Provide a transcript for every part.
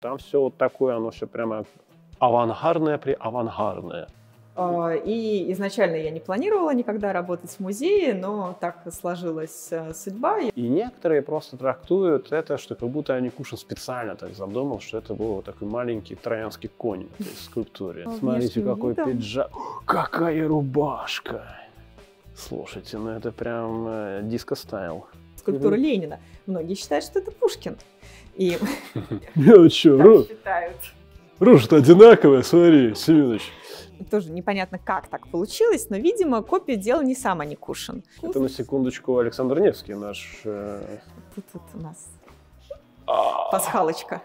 Там все вот такое, оно все прямо авангардное при авангардное. А, и изначально я не планировала никогда работать в музее, но так сложилась э, судьба. И некоторые просто трактуют это, что как будто они Кушин специально так задумал, что это был такой маленький троянский конь в этой скульптуре. Смотрите, какой пиджак. Какая рубашка! Слушайте, ну это прям э, диско-стайл. Скульптура Ленина. Многие считают, что это Пушкин. И Я что, считают. рожа одинаковая, смотри, Семенович. Тоже непонятно, как так получилось, но, видимо, копию делал не сам Аникушин. Это на секундочку Александр Невский, наш... Э, Тут вот у нас а. пасхалочка.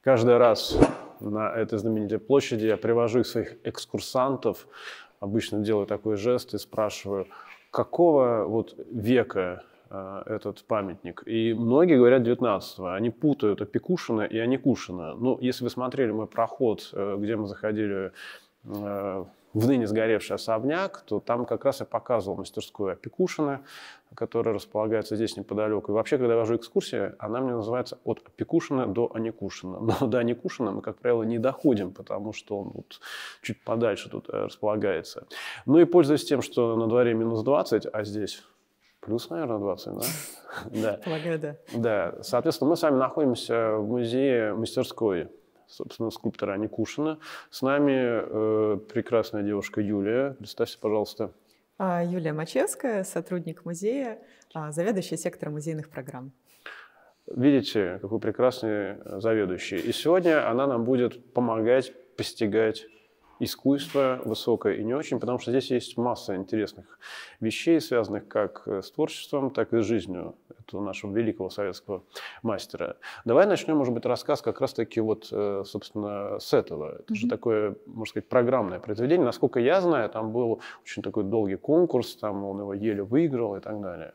Каждый раз на этой знаменитой площади я привожу своих экскурсантов, обычно делаю такой жест и спрашиваю, какого вот века а, этот памятник. И многие говорят 19 -го. Они путают Опекушина и Аникушина. Ну, если вы смотрели мой проход, э, где мы заходили э, в ныне сгоревший особняк, то там как раз я показывал мастерскую Опекушина, которая располагается здесь неподалеку. И вообще, когда я вожу экскурсии, она мне называется от Опекушина до Аникушина. Но до Аникушина мы, как правило, не доходим, потому что он вот чуть подальше тут э, располагается. Ну и пользуясь тем, что на дворе минус 20, а здесь Плюс, наверное, 20, да? Да. Полагаю, да. Да. Соответственно, мы с вами находимся в музее мастерской собственно, скульптора Никушина. С нами э, прекрасная девушка Юлия. Представься, пожалуйста. А, Юлия Мачевская, сотрудник музея, а, заведующая сектором музейных программ. Видите, какой прекрасный э, заведующий. И сегодня она нам будет помогать постигать искусство высокое и не очень, потому что здесь есть масса интересных вещей, связанных как э, с творчеством, так и с жизнью вот нашего великого советского мастера. Давай начнем, может быть, рассказ как раз-таки вот, э, собственно, с этого. Это mm-hmm. же такое, можно сказать, программное произведение. Насколько я знаю, там был очень такой долгий конкурс, там он его еле выиграл и так далее.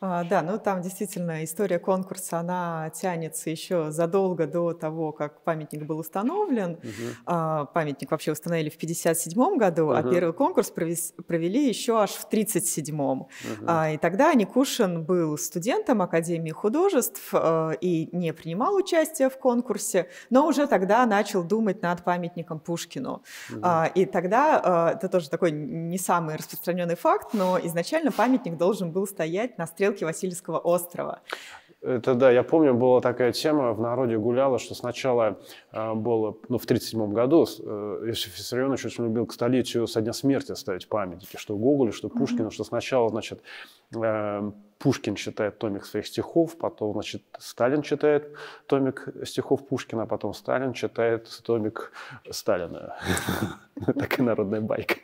А, да, ну там действительно история конкурса, она тянется еще задолго до того, как памятник был установлен. Угу. Памятник вообще установили в 1957 году, угу. а первый конкурс провели еще аж в 1937. Угу. А, и тогда Никушин был студентом Академии художеств э, и не принимал участие в конкурсе, но уже тогда начал думать над памятником Пушкину. Угу. И тогда, э, это тоже такой не самый распространенный факт, но изначально памятник должен был стоять на стрелке перестрелки Васильевского острова. Это да, я помню, была такая тема в народе гуляла, что сначала э, было, ну, в 37 году э, Иосиф Виссарионович очень любил к столетию со дня смерти ставить памятники, что Гоголь, что Пушкину, mm-hmm. что сначала, значит, э, Пушкин читает томик своих стихов, потом, значит, Сталин читает томик стихов Пушкина, а потом Сталин читает томик Сталина. Такая народная байка.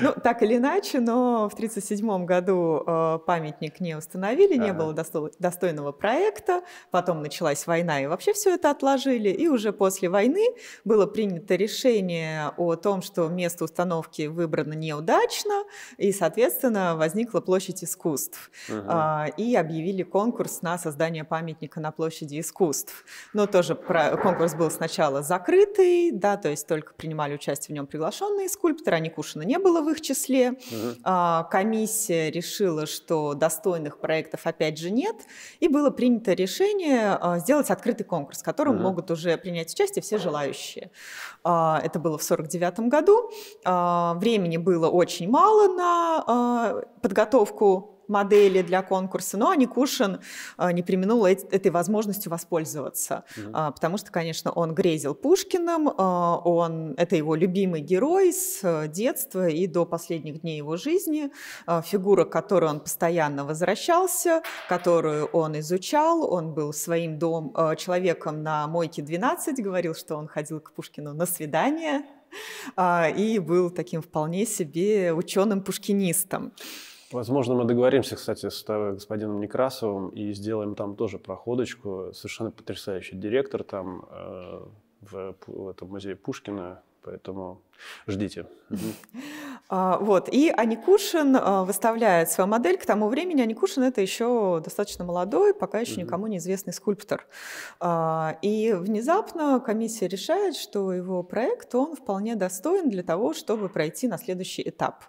Ну, так или иначе, но в 1937 году э, памятник не установили, не было достойного проекта, потом началась война, и вообще все это отложили. И уже после войны было принято решение о том, что место установки выбрано неудачно, и, соответственно, возникла площадь искусств. А, и объявили конкурс на создание памятника на площади искусств. Но тоже конкурс был сначала закрытый, да, то есть только принимали участие в нем приглашенные скульпторы, а Никушина не было в их числе. Угу. А, комиссия решила, что достойных проектов опять же нет. И было принято решение а, сделать открытый конкурс, в котором угу. могут уже принять участие все желающие. А, это было в 1949 году. А, времени было очень мало на а, подготовку модели для конкурса, но Аникушин а, не применил этой возможностью воспользоваться, угу. потому что, конечно, он грезил Пушкиным, а, он, это его любимый герой с детства и до последних дней его жизни, фигура, к которой он постоянно возвращался, которую он изучал, он был своим дом, человеком на мойке 12, говорил, что он ходил к Пушкину на свидание, и был таким вполне себе ученым-пушкинистом. Возможно, мы договоримся, кстати, с господином Некрасовым и сделаем там тоже проходочку. Совершенно потрясающий директор там э, в, в этом музее Пушкина, поэтому ждите. А, вот. И Аникушин э, выставляет свою модель. К тому времени Аникушин – это еще достаточно молодой, пока еще никому не известный скульптор. А, и внезапно комиссия решает, что его проект, он вполне достоин для того, чтобы пройти на следующий этап.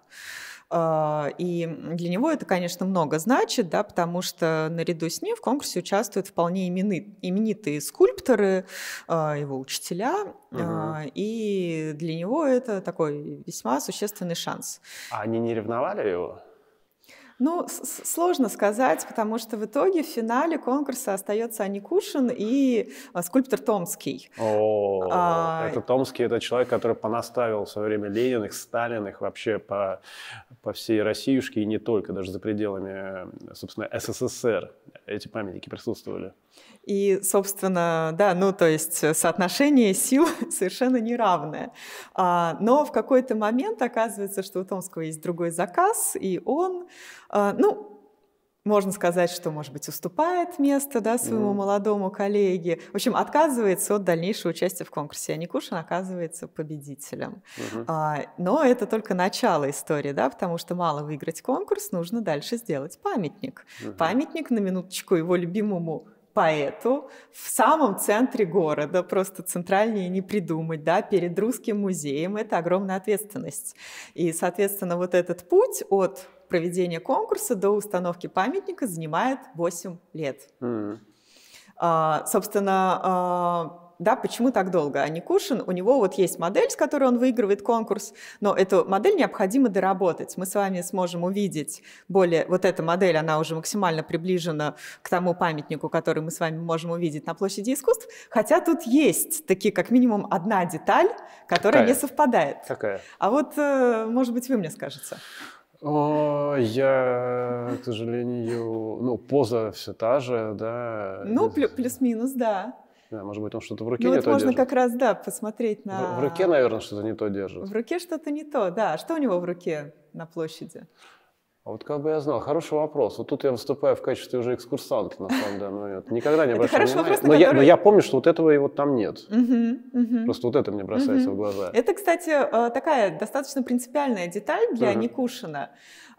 А, и для него это, конечно, много значит, да, потому что наряду с ним в конкурсе участвуют вполне имени, именитые скульпторы, а, его учителя, угу. и для него это такой весьма существенный шанс. А они не ревновали его? Ну, сложно сказать, потому что в итоге в финале конкурса остается Аникушин и а, скульптор Томский. О, а... это Томский, это человек, который понаставил в свое время Лениных, Сталиных, вообще по, по всей Россиюшке и не только, даже за пределами, собственно, СССР эти памятники присутствовали. И, собственно, да, ну то есть э, соотношение сил совершенно неравное. А, но в какой-то момент оказывается, что у Томского есть другой заказ, и он, а, ну, можно сказать, что, может быть, уступает место да, своему mm. молодому коллеге. В общем, отказывается от дальнейшего участия в конкурсе. А Никушин оказывается победителем. Mm-hmm. А, но это только начало истории, да, потому что мало выиграть конкурс, нужно дальше сделать памятник. Mm-hmm. Памятник на минуточку его любимому поэту в самом центре города, просто центральнее не придумать, да, перед русским музеем, это огромная ответственность. И, соответственно, вот этот путь от проведения конкурса до установки памятника занимает 8 лет. Mm. А, собственно, а, да, почему так долго? А Никушин, у него вот есть модель, с которой он выигрывает конкурс, но эту модель необходимо доработать. Мы с вами сможем увидеть более... Вот эта модель, она уже максимально приближена к тому памятнику, который мы с вами можем увидеть на площади искусств, хотя тут есть такие, как минимум, одна деталь, которая Какая? не совпадает. Какая? А вот, э, может быть, вы мне скажете. О, я, к сожалению, ну, поза все та же, да. Ну, плюс-минус, да. Да, может быть, он что-то в руке ну, не вот то можно держит. как раз, да, посмотреть на... В, в руке, наверное, что-то не то держит. В руке что-то не то, да. А что у него в руке на площади? А вот как бы я знал, хороший вопрос. Вот тут я выступаю в качестве уже экскурсанта на самом данный ну, момент. Никогда не обращал внимания. Вопрос, но, который... я, но я помню, что вот этого и вот там нет. Угу, угу. Просто вот это мне бросается угу. в глаза. Это, кстати, э, такая достаточно принципиальная деталь для угу. Никушина.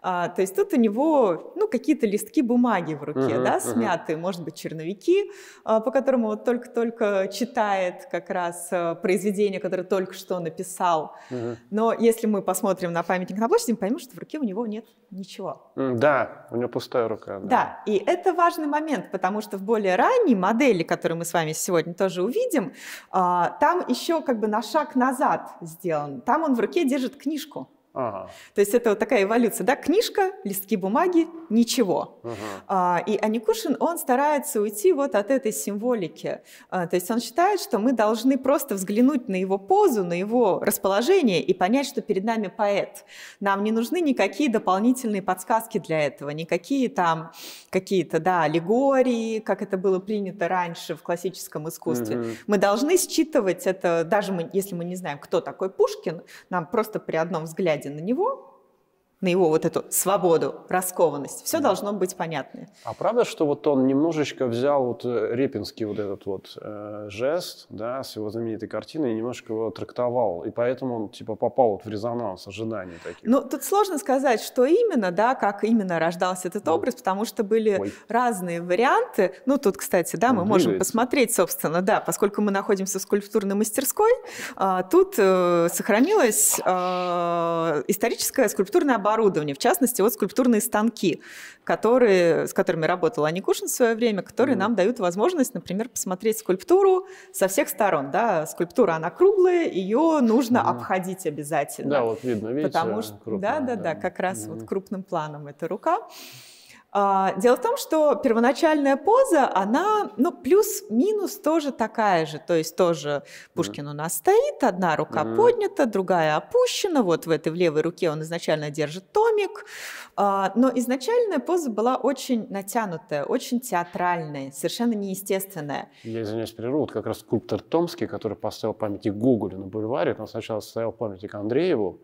А, то есть тут у него ну, какие-то листки бумаги в руке, uh-huh, да, смятые, uh-huh. может быть, черновики, а, по которому вот только-только читает как раз а, произведение, которое только что написал. Uh-huh. Но если мы посмотрим на памятник на площади, мы поймем, что в руке у него нет ничего. Mm, да, у него пустая рука. Да. да, и это важный момент, потому что в более ранней модели, которую мы с вами сегодня тоже увидим, а, там еще как бы на шаг назад сделан. Там он в руке держит книжку. То есть это вот такая эволюция, да, книжка, листки бумаги, ничего. Ага. А, и Аникушин, он старается уйти вот от этой символики. А, то есть он считает, что мы должны просто взглянуть на его позу, на его расположение и понять, что перед нами поэт. Нам не нужны никакие дополнительные подсказки для этого, никакие там какие-то, да, аллегории, как это было принято раньше в классическом искусстве. Угу. Мы должны считывать это, даже мы, если мы не знаем, кто такой Пушкин, нам просто при одном взгляде глядя на него, на его вот эту свободу, раскованность. Все да. должно быть понятно. А правда, что вот он немножечко взял вот э, Репинский вот этот вот э, жест, да, с его знаменитой картины, немножко его трактовал, и поэтому он типа попал вот в резонанс ожиданий таких? Ну, тут сложно сказать, что именно, да, как именно рождался этот да. Ну. образ, потому что были Ой. разные варианты. Ну, тут, кстати, да, мы ну, двигается. можем посмотреть, собственно, да, поскольку мы находимся в скульптурной мастерской, а, тут э, сохранилась э, историческая скульптурная база оборудование, в частности, вот скульптурные станки, которые, с которыми работала Аникушин в свое время, которые mm-hmm. нам дают возможность, например, посмотреть скульптуру со всех сторон. Да? Скульптура, она круглая, ее нужно mm-hmm. обходить обязательно. Да, вот видно, видите, потому что, крупная, да, да, да, да, как раз mm-hmm. вот крупным планом эта рука. А, дело в том, что первоначальная поза, она, ну, плюс-минус тоже такая же. То есть тоже Пушкин у нас стоит, одна рука mm-hmm. поднята, другая опущена. Вот в этой в левой руке он изначально держит томик. А, но изначальная поза была очень натянутая, очень театральная, совершенно неестественная. Я извиняюсь, прерву. Вот как раз скульптор Томский, который поставил памятник Гоголю на бульваре, он сначала стоял памятник Андрееву,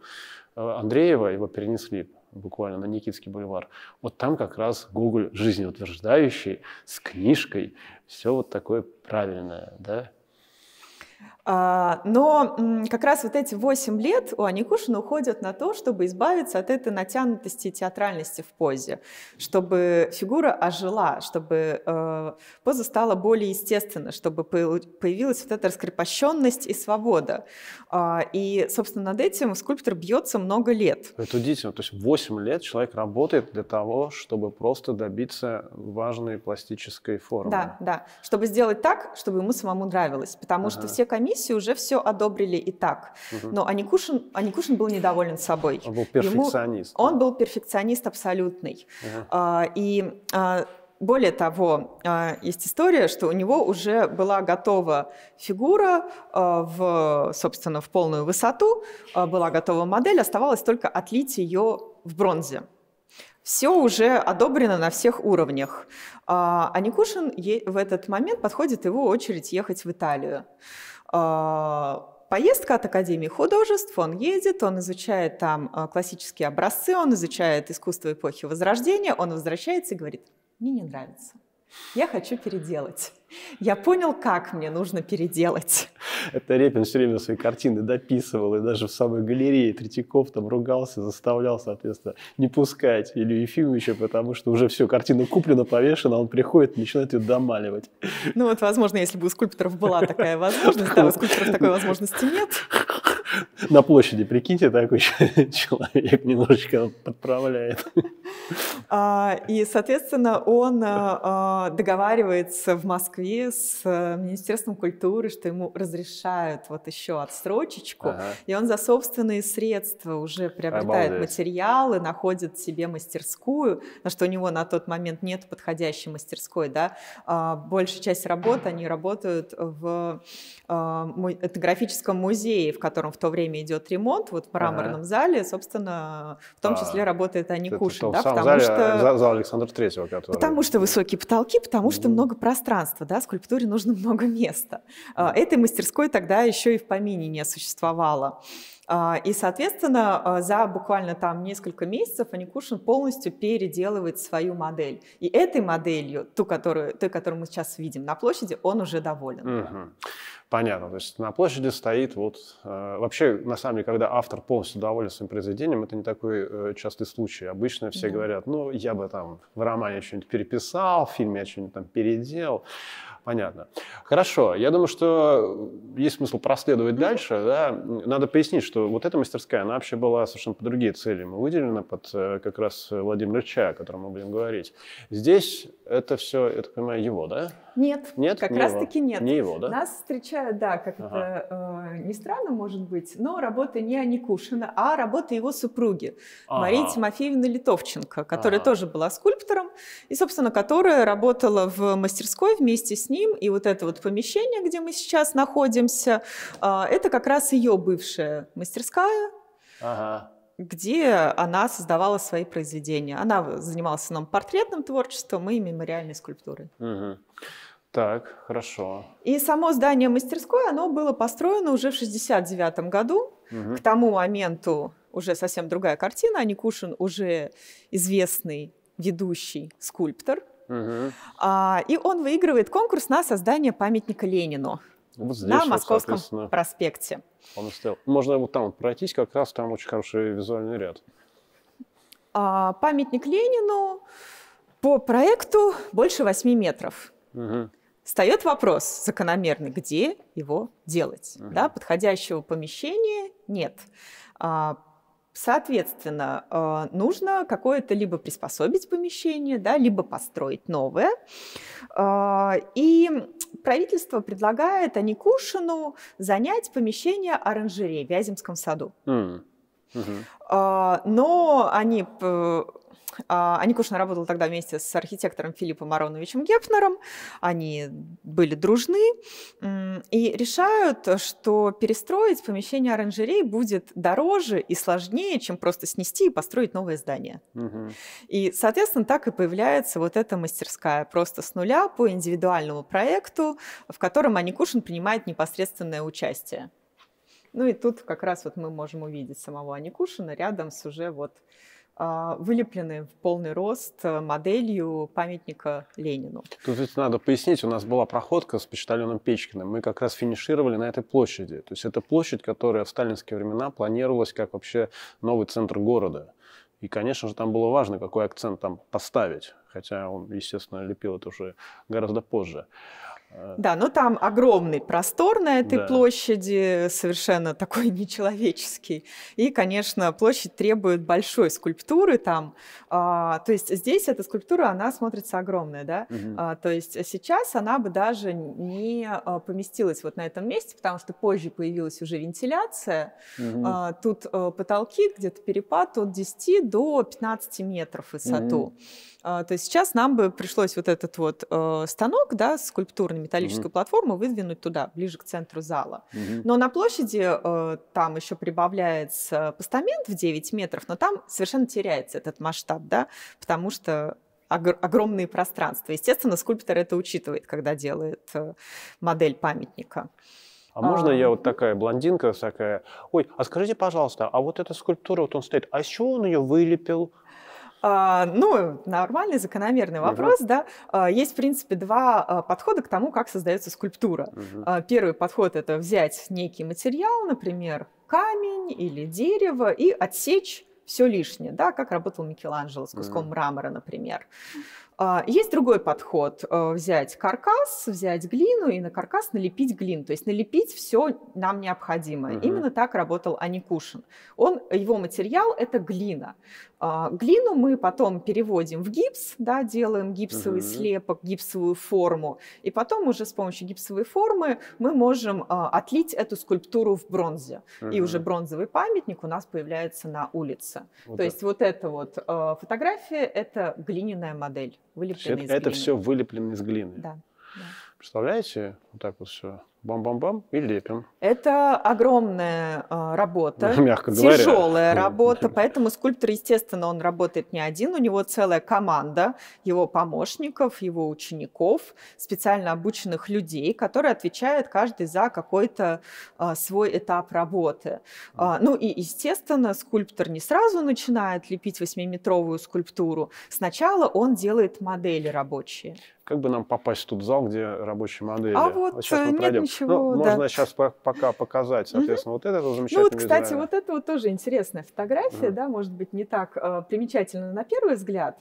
э, Андреева, его перенесли буквально на Никитский бульвар. Вот там как раз Google жизнеутверждающий, с книжкой, все вот такое правильное, да, а, но как раз вот эти 8 лет у Аникушина уходят на то, чтобы избавиться от этой натянутости и театральности в позе, чтобы фигура ожила, чтобы э, поза стала более естественной, чтобы появилась вот эта раскрепощенность и свобода. А, и, собственно, над этим скульптор бьется много лет. Это удивительно. То есть 8 лет человек работает для того, чтобы просто добиться важной пластической формы. Да, да. Чтобы сделать так, чтобы ему самому нравилось. Потому ага. что все комиссии комиссии уже все одобрили и так. Угу. Но Аникушин, Аникушин был недоволен собой. Он был перфекционист. Ему, да? Он был перфекционист абсолютный. Угу. А, и а, более того, а, есть история, что у него уже была готова фигура а, в, собственно, в полную высоту, а, была готова модель, оставалось только отлить ее в бронзе. Все уже одобрено на всех уровнях. А Никушин в этот момент подходит его очередь ехать в Италию. А, поездка от Академии художеств, он едет, он изучает там а, классические образцы, он изучает искусство эпохи Возрождения, он возвращается и говорит, мне не нравится. Я хочу переделать. Я понял, как мне нужно переделать. Это Репин все время свои картины дописывал, и даже в самой галерее Третьяков там ругался, заставлял, соответственно, не пускать Илью Ефимовича, потому что уже все, картина куплена, повешена, он приходит и начинает ее домаливать. Ну вот, возможно, если бы у скульпторов была такая возможность, да, у скульпторов такой возможности нет. На площади, прикиньте, такой человек немножечко подправляет. А, и, соответственно, он э, э, договаривается в Москве с э, Министерством культуры, что ему разрешают вот еще отсрочечку, ага. и он за собственные средства уже приобретает Обалдеть. материалы, находит себе мастерскую, на что у него на тот момент нет подходящей мастерской, да, а, большая часть работ, они работают в этнографическом музее, в котором в то время идет ремонт, вот в мраморном ага. зале, собственно, в том числе а, работает Ани Кушин, да, потому зале, что... Э, зал Александра Третьего, который... Потому что высокие потолки, потому что много пространства, да, скульптуре нужно много места. А, этой мастерской тогда еще и в помине не существовало. А, и, соответственно, а, за буквально там несколько месяцев Аникушин полностью переделывает свою модель. И этой моделью, ту, которую, той, которую мы сейчас видим на площади, он уже доволен. Угу. Понятно. То есть на площади стоит вот... Э, вообще, на самом деле, когда автор полностью доволен своим произведением, это не такой э, частый случай. Обычно все да. говорят, ну, я бы там в романе что-нибудь переписал, в фильме я что-нибудь там переделал. Понятно. Хорошо. Я думаю, что есть смысл проследовать дальше. Да? Надо пояснить, что вот эта мастерская, она вообще была совершенно по другие цели. Мы выделена под э, как раз Владимир Ильича, о котором мы будем говорить. Здесь это все, я так понимаю, его, да? Нет, нет как не раз-таки нет. Не его, да? Нас встречают, да, как ага. это э, ни странно может быть, но работа не Аникушина, а работа его супруги ага. Марии Тимофеевны Литовченко, которая ага. тоже была скульптором и, собственно, которая работала в мастерской вместе с ним. И вот это вот помещение, где мы сейчас находимся, э, это как раз ее бывшая мастерская. Ага где она создавала свои произведения. Она занималась в основном, портретным творчеством и мемориальной скульптурой. Угу. Так, хорошо. И само здание мастерской, оно было построено уже в 69 году. Угу. К тому моменту уже совсем другая картина. Аникушин уже известный ведущий скульптор. Угу. А, и он выигрывает конкурс на создание памятника Ленину. Вот здесь на вот, Московском проспекте. Он стоял. Можно вот там пройтись, как раз там очень хороший визуальный ряд. А, памятник Ленину по проекту больше 8 метров. Угу. Встает вопрос закономерный, где его делать. Угу. Да, подходящего помещения нет. А, Соответственно, а, нужно какое-то либо приспособить помещение, да, либо построить новое. А, и правительство предлагает Аникушину занять помещение оранжереи в Вяземском саду. Mm. Uh-huh. Но они а, Аня Кушна работала тогда вместе с архитектором Филиппом Ароновичем Гепнером. Они были дружны и решают, что перестроить помещение оранжерей будет дороже и сложнее, чем просто снести и построить новое здание. Угу. И, соответственно, так и появляется вот эта мастерская просто с нуля по индивидуальному проекту, в котором Аникушин принимает непосредственное участие. Ну и тут как раз вот мы можем увидеть самого Аникушина рядом с уже вот а, вылеплены в полный рост э, моделью памятника Ленину. Тут ведь надо пояснить, у нас была проходка с почтальоном Печкиным. Мы как раз финишировали на этой площади. То есть это площадь, которая в сталинские времена планировалась как вообще новый центр города. И, конечно же, там было важно, какой акцент там поставить. Хотя он, естественно, лепил это уже гораздо позже. А. Да, но ну, там огромный простор на этой да. площади, совершенно такой нечеловеческий. И, конечно, площадь требует большой скульптуры там. А, то есть здесь эта скульптура, она смотрится огромная, да? Угу. А, то есть сейчас она бы даже не а, поместилась вот на этом месте, потому что позже появилась уже вентиляция. Угу. А, тут э, потолки, где-то перепад от 10 до 15 метров высоту. Угу. А, то есть сейчас нам бы пришлось вот этот вот э, станок, да, скульптурную металлическую угу. платформу выдвинуть туда, ближе к центру зала. Угу. Но на площади э, там еще прибавляется постамент в 9 метров, но там совершенно теряется этот масштаб, да, потому что огромные пространства. Естественно, скульптор это учитывает, когда делает э, модель памятника. А, а можно я вот такая блондинка такая? Ой, а скажите, пожалуйста, а вот эта скульптура, вот он стоит, а из чего он ее вылепил? А, ну, нормальный, закономерный вопрос, угу. да. А, есть, в принципе, два а, подхода к тому, как создается скульптура. Угу. Первый подход – это взять некий материал, например, камень или дерево, и отсечь все лишнее, да, как работал Микеланджело с куском mm. мрамора, например. А, есть другой подход. Э, взять каркас, взять глину и на каркас налепить глину. То есть налепить все нам необходимое. Угу. Именно так работал Аникушин. Он, его материал – это глина. А, глину мы потом переводим в гипс, да, делаем гипсовый угу. слепок, гипсовую форму. И потом уже с помощью гипсовой формы мы можем а, отлить эту скульптуру в бронзе. Угу. И уже бронзовый памятник у нас появляется на улице. Вот То это. есть вот эта вот э, фотография – это глиняная модель вылеплено это из глины. Это все вылеплено из глины. да. Представляете, вот так вот все бам-бам-бам и лепим. Это огромная а, работа, Мягко говоря. тяжелая ну, работа, поэтому скульптор, естественно, он работает не один, у него целая команда его помощников, его учеников, специально обученных людей, которые отвечают каждый за какой-то а, свой этап работы. А, ну и, естественно, скульптор не сразу начинает лепить восьмиметровую скульптуру, сначала он делает модели рабочие как бы нам попасть в тот зал, где рабочие модели? А вот, вот сейчас мы э, нет пройдем. ничего. Ну, да. Можно сейчас по пока показать, соответственно, угу. вот это замечательно. Ну вот, кстати, дизайн. вот это вот тоже интересная фотография, угу. да, может быть, не так э, примечательна на первый взгляд,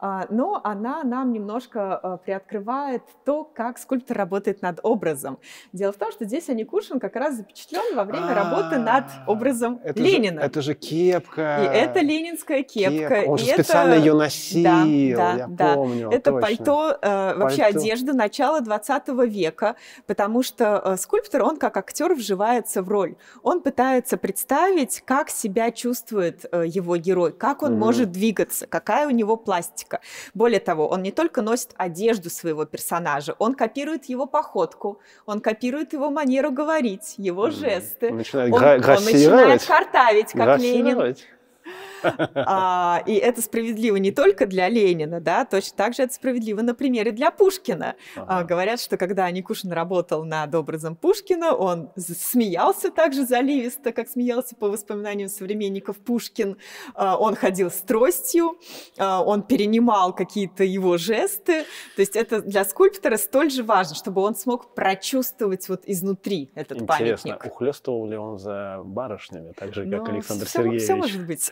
э, но она нам немножко э, приоткрывает то, как скульптор работает над образом. Дело в том, что здесь Аникушин как раз запечатлен во время а -а -а. работы над образом это Ленина. Же, это же кепка. И это ленинская кепка. кепка. Он же специально это... ее носил, да, да, я да. помню. Это точно. пальто э, пальто. вообще одежда начала 20 века, потому что э, скульптор, он как актер вживается в роль. Он пытается представить, как себя чувствует э, его герой, как он mm может двигаться, какая у него пластика. Более того, он не только носит одежду своего персонажа, он копирует его походку, он копирует его манеру говорить, его mm жесты. Начинает он, он начинает картавить, как Ленин. А, и это справедливо не только для Ленина, да, точно так же это справедливо на примере для Пушкина. А, ага. А, говорят, что когда Никушин работал над образом Пушкина, он смеялся так же заливисто, как смеялся по воспоминаниям современников Пушкин. А, он ходил с тростью, а, он перенимал какие-то его жесты. То есть это для скульптора столь же важно, чтобы он смог прочувствовать вот изнутри этот Интересно, памятник. Интересно, ухлестывал ли он за барышнями, так же, как ну, Александр все, Сергеевич? Все может быть.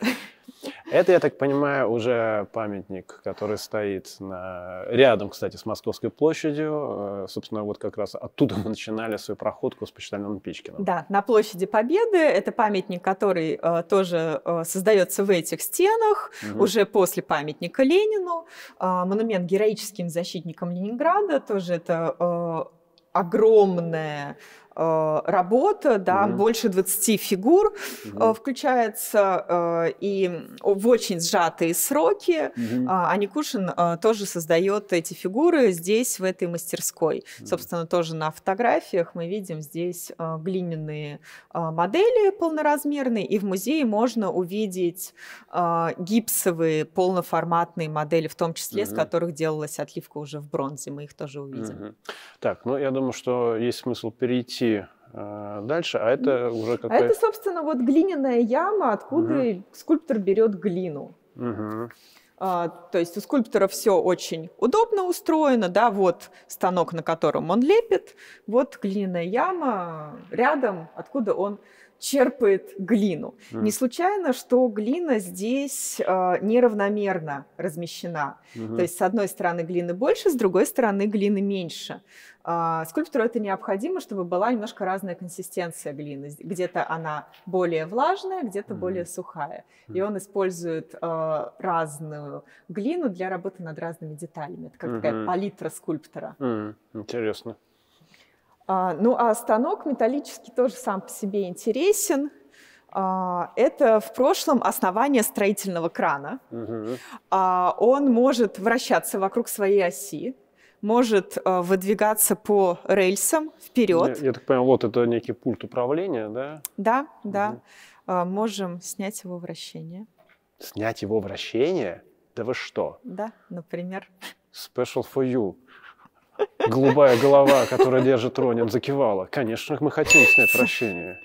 Это, я так понимаю, уже памятник, который стоит на... рядом, кстати, с Московской площадью. Э, собственно, вот как раз оттуда мы начинали свою проходку с почтальоном Пичкиным. Да, на площади Победы. Это памятник, который э, тоже э, создается в этих стенах, угу. уже после памятника Ленину. Э, монумент героическим защитникам Ленинграда. Тоже это э, огромное Э, работа, да, mm-hmm. больше 20 фигур mm-hmm. включается э, и в очень сжатые сроки. Mm-hmm. А тоже создает эти фигуры здесь, в этой мастерской. Mm-hmm. Собственно, тоже на фотографиях мы видим здесь глиняные модели полноразмерные, и в музее можно увидеть гипсовые полноформатные модели, в том числе, mm-hmm. с которых делалась отливка уже в бронзе. Мы их тоже увидим. Mm-hmm. Так, ну я думаю, что есть смысл перейти идти э, дальше, а это уже как А это, собственно, вот глиняная яма, откуда угу. скульптор берет глину. Угу. А, то есть у скульптора все очень удобно устроено, да, вот станок, на котором он лепит, вот глиняная яма рядом, откуда он черпает глину. Mm. Не случайно, что глина здесь э, неравномерно размещена. Mm-hmm. То есть, с одной стороны глины больше, с другой стороны глины меньше. Э, а, скульптуру это необходимо, чтобы была немножко разная консистенция глины. Где-то она более влажная, где-то mm-hmm. более сухая. Mm-hmm. И он использует э, разную глину для работы над разными деталями. Это как mm-hmm. такая палитра скульптора. Mm-hmm. Интересно. А, ну а станок металлический тоже сам по себе интересен. А, это в прошлом основание строительного крана. Угу. Он может вращаться вокруг своей оси, может э, выдвигаться по рельсам вперед. Я, я так понимаю, вот это некий пульт управления, да? Да, да. Угу. Можем снять его вращение. Снять его вращение? Да вы что? Да, например. Special for you. Голубая голова, которая держит Ронин, закивала. Конечно, мы хотим снять прощение.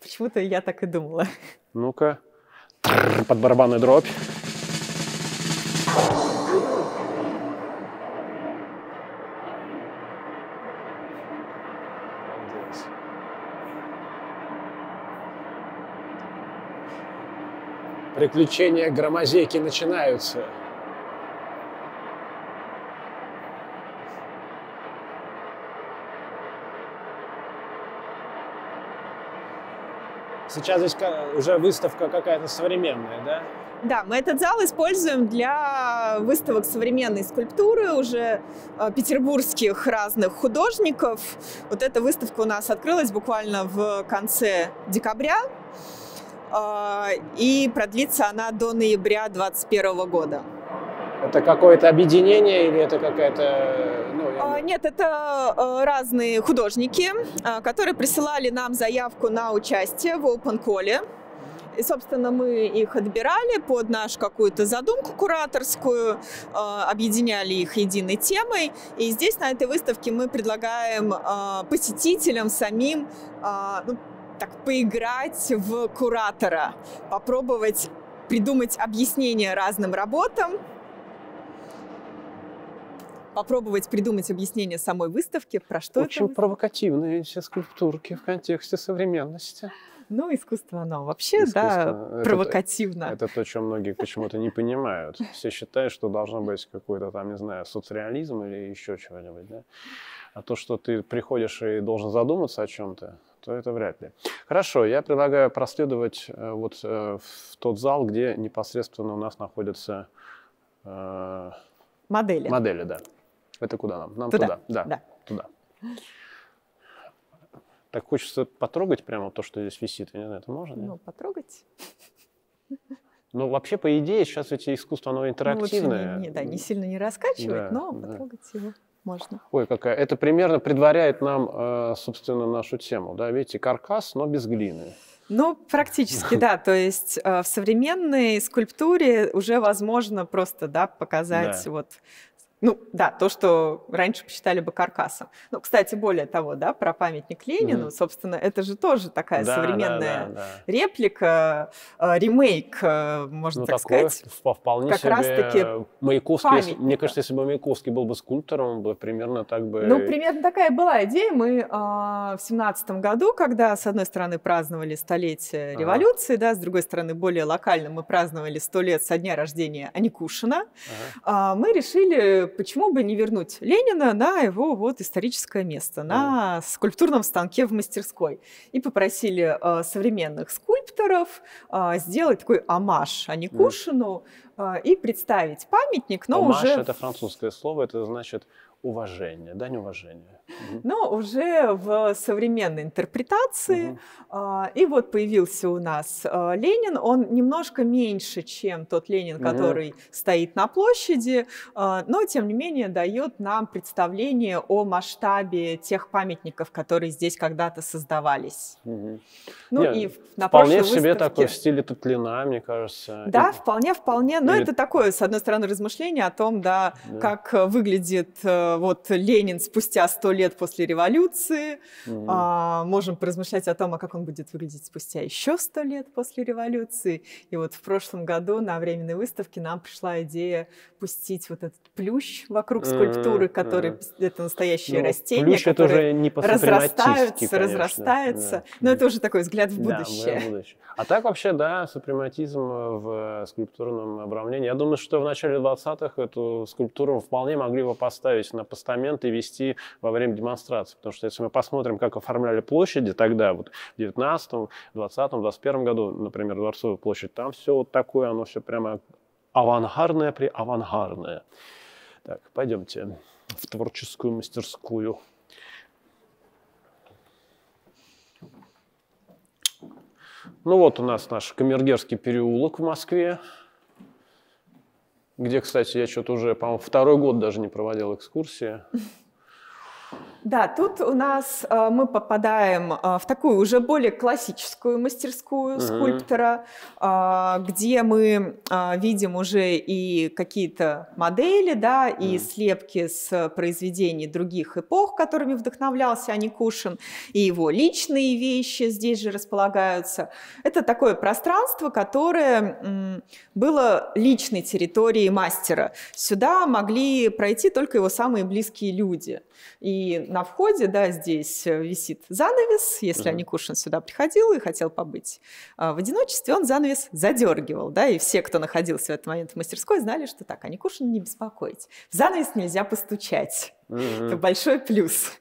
Почему-то я так и думала. Ну-ка. Под барабанную дробь. Приключения Громозейки начинаются. Сейчас здесь уже выставка какая-то современная, да? Да, мы этот зал используем для выставок современной скульптуры уже э, петербургских разных художников. Вот эта выставка у нас открылась буквально в конце декабря э, и продлится она до ноября 2021 года. Это какое-то объединение или это какая-то а, нет, это э, разные художники, а, которые присылали нам заявку на участие в Open Call. И, собственно, мы их отбирали под нашу какую-то задумку кураторскую, а, объединяли их единой темой. И здесь, на этой выставке, мы предлагаем посетителям самим ну, так поиграть в куратора, попробовать придумать объяснение разным работам, попробовать придумать объяснение самой выставки, про что Очень это? Очень провокативные эти скульптурки в контексте современности. Ну, искусство оно вообще, искусство. да, провокативно. Это, это то, что многие почему-то не понимают. Все считают, что должно быть какой-то там, не знаю, соцреализм или еще чего-нибудь, да? А то, что ты приходишь и должен задуматься о чем-то, то это вряд ли. Хорошо, я предлагаю проследовать э, вот э, в тот зал, где непосредственно у нас находятся... Э, модели. Модели, да. Это куда нам? Нам туда. туда. Да, да, туда. Так хочется потрогать прямо то, что здесь висит. Я не знаю, это можно? Ну, нет? потрогать. Ну, вообще, по идее, сейчас эти искусства, оно ну, интерактивное. Ну, не, не, да, не сильно не раскачивать, да, но да. потрогать его можно. Ой, какая. Это примерно предваряет нам, э, собственно, нашу тему. Да, видите, каркас, но без глины. Ну, практически, да. То есть э, в современной скульптуре уже возможно просто да, показать да. вот ну да, то, что раньше посчитали бы каркасом. Ну, кстати, более того, да, про памятник Ленину, mm-hmm. собственно, это же тоже такая да, современная да, да, да. реплика, э, ремейк, э, можно ну, так такое сказать. Вполне как себе раз-таки Маяковский, если, мне кажется, если бы Маяковский был бы скульптором, он бы примерно так бы... Ну, примерно такая была идея. Мы э, в семнадцатом году, когда, с одной стороны, праздновали столетие ага. революции, да, с другой стороны, более локально мы праздновали сто лет со дня рождения Аникушина, ага. э, мы решили Э, почему бы не вернуть Ленина на его вот историческое место, на скульптурном станке в мастерской. И попросили э, современных скульпторов э, сделать такой амаш, а не кушину, э, и представить памятник, но амаш уже... это французское слово, это значит уважение, дань уважения. Угу. Но уже в современной интерпретации. Угу. и вот появился у нас а, Ленин. Он немножко меньше, чем тот Ленин, который угу. стоит на площади, а, но тем не менее дает нам представление о масштабе тех памятников, которые здесь когда-то создавались. Угу. Ну Нет, и на вполне себе такой в стиле Тутлина, мне кажется. Да, и... вполне, вполне. Но Или... это такое, с одной стороны, размышление о том, да, да. как выглядит э, вот Ленин спустя сто лет после революции, угу. а, можем поразмышлять о том, а как он будет выглядеть спустя еще сто лет после революции. И вот в прошлом году на временной выставке нам пришла идея пустить вот этот плющ вокруг скульптуры, который mm-hmm. это настоящие ну, растения, плющ которые это уже не разрастаются, конечно. разрастаются. Да. Но это уже такой взгляд в будущее. Да, в будущее. А так вообще, да, супрематизм э, в э, скульптурном обрамлении. Я думаю, что в начале 20-х эту скульптуру вполне могли бы поставить на постаменты вести во время демонстрации. Потому что если мы посмотрим, как оформляли площади тогда, вот в 19, 20, 21 году, например, Дворцовая площадь, там все вот такое, оно все прямо авангардное при авангардное. Так, пойдемте в творческую мастерскую. Ну вот у нас наш Камергерский переулок в Москве где, кстати, я что-то уже, по-моему, второй год даже не проводил экскурсии. Да, тут у нас э, мы попадаем э, в такую уже более классическую мастерскую uh-huh. скульптора, э, где мы видим уже и какие-то модели, да, uh-huh. и слепки с произведений других эпох, которыми вдохновлялся Аникушин, и его личные вещи здесь же располагаются. Это такое пространство, которое было личной территорией мастера. Сюда могли пройти только его самые близкие люди. И на входе, да, здесь э, висит занавес, если Uh -huh. Аникушин сюда приходил и хотел побыть э, в одиночестве, он занавес задергивал, да, и все, кто находился в этот момент в мастерской, знали, что так, Аникушина не беспокоить. В занавес нельзя постучать. Mm-hmm. Это большой плюс.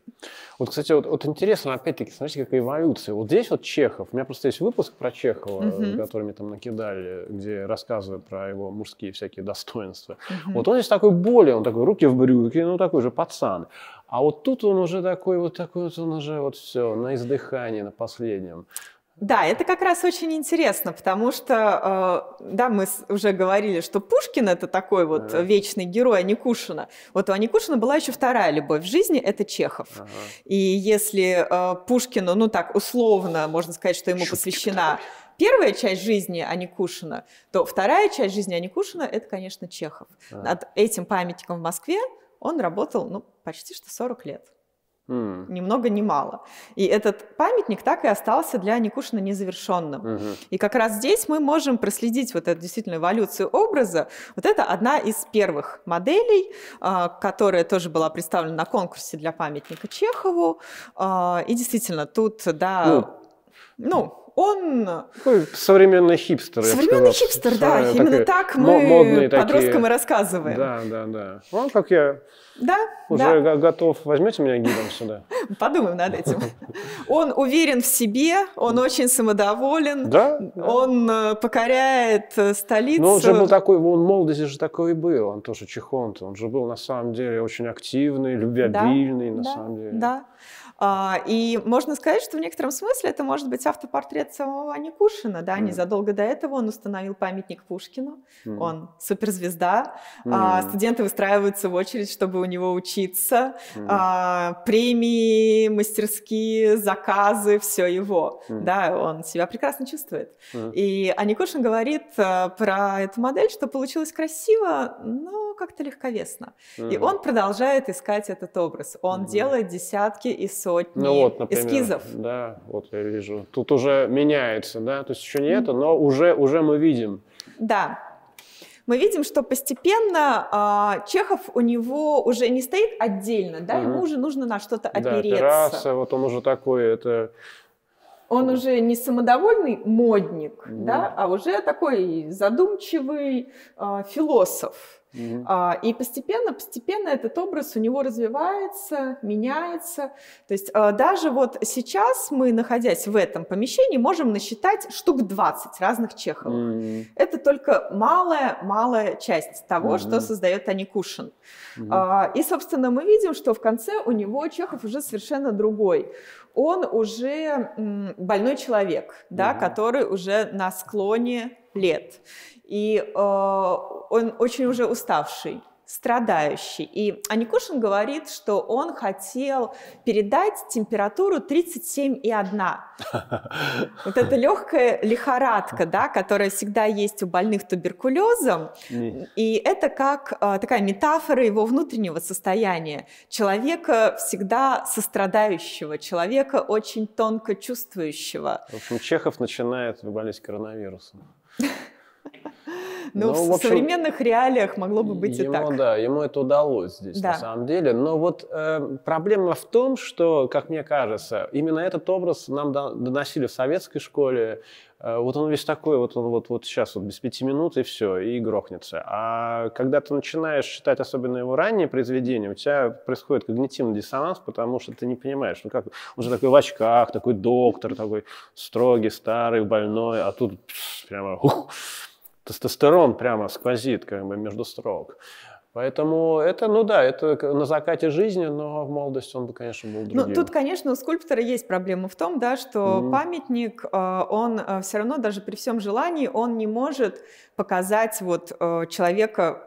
Вот, кстати, вот, вот интересно, опять-таки, смотрите, какая эволюция. Вот здесь вот Чехов, у меня просто есть выпуск про Чехова, mm-hmm. который мне там накидали, где рассказываю про его мужские всякие достоинства. Mm-hmm. Вот он здесь такой более, он такой, руки в брюки, ну такой же пацан. А вот тут он уже такой, вот такой вот он уже вот все, на издыхании, на последнем. Да, это как раз очень интересно, потому что, э, да, мы уже говорили, что Пушкин это такой вот ага. вечный герой Аникушина. Вот у Аникушина была еще вторая любовь в жизни, это Чехов. Ага. И если э, Пушкину, ну так условно, можно сказать, что ему Шутки посвящена первая часть жизни Аникушина, то вторая часть жизни Аникушина это, конечно, Чехов. Ага. Над этим памятником в Москве он работал, ну, почти что 40 лет. Mm. Ни много, ни мало. И этот памятник так и остался для Никушина незавершенным. Mm -hmm. И как раз здесь мы можем проследить вот эту действительно эволюцию образа. Вот это одна из первых моделей, а, которая тоже была представлена на конкурсе для памятника Чехову. А, и действительно, тут, да... Ну, ну он... Такой современный хипстер, Современный сказал, хипстер, с... да, такой именно так мы подросткам такие... и рассказываем. Да, да, да. Он, как я да, уже да. готов, возьмете меня гидом сюда? Подумаем над этим. Он уверен в себе, он очень самодоволен, да, да. он э, покоряет э, столицу. Ну он же был такой, он в молодости же такой и был, он тоже чехонт, он же был на самом деле очень активный, любвеобильный да, на да, самом деле. Да, а, и можно сказать, что в некотором смысле это может быть автопортрет самого Ани Кушина, Да? Незадолго до этого он установил памятник Пушкину. Он суперзвезда. А, студенты выстраиваются в очередь, чтобы у него учиться. А, премии, мастерские, заказы, все его. Да, он себя прекрасно чувствует. И Ани Кушин говорит э, про эту модель, что получилось красиво, но как-то легковесно. И он продолжает искать этот образ. Он делает десятки из сотни ну, вот, например, эскизов. Да, вот я вижу. Тут уже меняется, да, то есть еще не это, но уже, уже мы видим. Да, мы видим, что постепенно э, Чехов у него уже не стоит отдельно, да, угу. ему уже нужно на что-то опереться. Да, операция, вот он уже такой, это... Он уже не самодовольный модник, угу. да, а уже такой задумчивый э, философ. Угу. А, и постепенно, постепенно этот образ у него развивается, меняется. То есть а, даже вот сейчас мы, находясь в этом помещении, можем насчитать штук 20 разных чехов. Угу. Это только малая-малая часть того, угу. что создает Аникушин. Угу. А, и, собственно, мы видим, что в конце у него Чехов уже совершенно другой. Он уже больной человек, да, угу. который уже на склоне лет. И э, он очень уже уставший страдающий. И Аникушин говорит, что он хотел передать температуру 37,1. Вот эта легкая лихорадка, да, которая всегда есть у больных туберкулезом. И это как э, такая метафора его внутреннего состояния. Человека всегда сострадающего, человека очень тонко чувствующего. В общем, Чехов начинает болеть коронавирусом. Ну, ну в общем, современных реалиях могло бы быть ему, и так. Да, ему это удалось здесь да. на самом деле. Но вот э, проблема в том, что, как мне кажется, именно этот образ нам доносили в советской школе, Э, вот он весь такой, вот он вот, вот сейчас, вот без пяти минут, и все, и грохнется. А когда ты начинаешь читать особенно его ранние произведения, у тебя происходит когнитивный диссонанс, потому что ты не понимаешь, ну как, он же такой в очках, такой доктор, такой строгий, старый, больной, а тут пс, прямо ух, тестостерон прямо сквозит как бы между строк. Поэтому это, ну да, это на закате жизни, но в молодости он бы, конечно, был ну, другим. Ну, тут, конечно, у скульптора есть проблема в том, да, что mm. памятник, э, он э, все равно даже при всем желании, он не может показать вот э, человека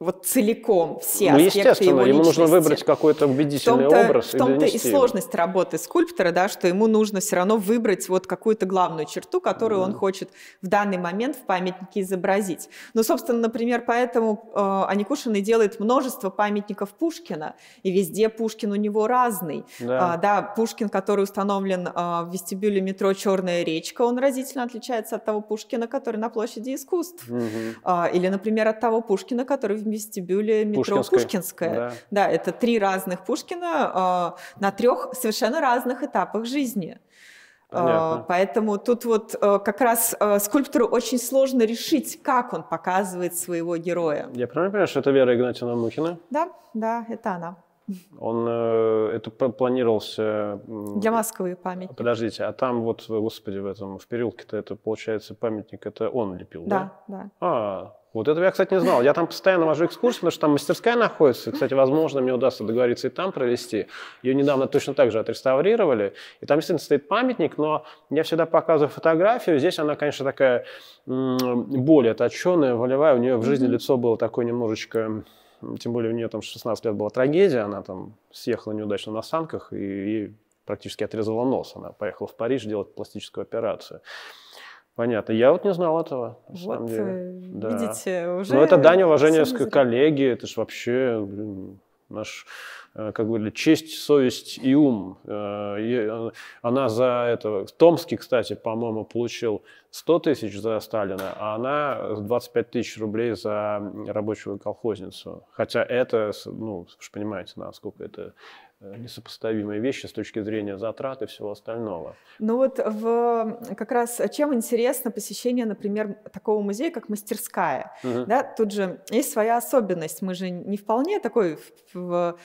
вот целиком все ну, аспекты его личности. ему нужно выбрать какой-то убедительный в -то, образ. В том-то и, и сложность работы скульптора, да, что ему нужно все равно выбрать вот какую-то главную черту, которую mm. он хочет в данный момент в памятнике изобразить. Ну, собственно, например, поэтому э, Аникушин и делает множество памятников Пушкина, и везде Пушкин у него разный. Да, э, да Пушкин, который установлен э, в вестибюле метро «Черная речка», он разительно отличается от того Пушкина, который на площади искусств. Mm-hmm. Э, или, например, от того Пушкина, который в вестибюле метро Пушкинская. Пушкинская. Да. да, это три разных Пушкина э, на трех совершенно разных этапах жизни. Понятно. А, поэтому тут вот а, как раз скульптору очень сложно решить, как он показывает своего героя. Я правильно понимаю, что это Вера Игнатьевна Мухина? Да, да, это она. Он э, это планировался... Для Москвы памятник. Подождите, а там вот, господи, в этом, в переулке-то это, получается, памятник, это он лепил, да? Да, да. А, вот этого я, кстати, не знал. Я там постоянно вожу экскурсии, потому что там мастерская находится. Кстати, возможно, мне удастся договориться и там провести. Ее недавно точно так же отреставрировали. И там действительно стоит памятник, но я всегда показываю фотографию. Здесь она, конечно, такая более точеная, волевая. У нее в жизни лицо было такое немножечко тем более у нее там 16 лет была трагедия, она там съехала неудачно на санках и, и практически отрезала нос. Она поехала в Париж делать пластическую операцию. Понятно. Я вот не знал этого, на вот, самом деле. Э, да. Видите, уже... Но это дань уважения к коллеге, это ж вообще блин, наш э, как говорили, честь, совесть и ум. Э, она за этого... Томский, кстати, по-моему, получил 100 тысяч за Сталина, а она 25 тысяч рублей за рабочую колхозницу. Хотя это, ну, вы же понимаете, насколько это Э, несопоставимые вещи с точки зрения затрат и всего остального. Ну вот в, э, как раз э, чем интересно посещение, например, такого музея, как мастерская. Угу. Да, тут же есть своя особенность. Мы же не вполне такой в, в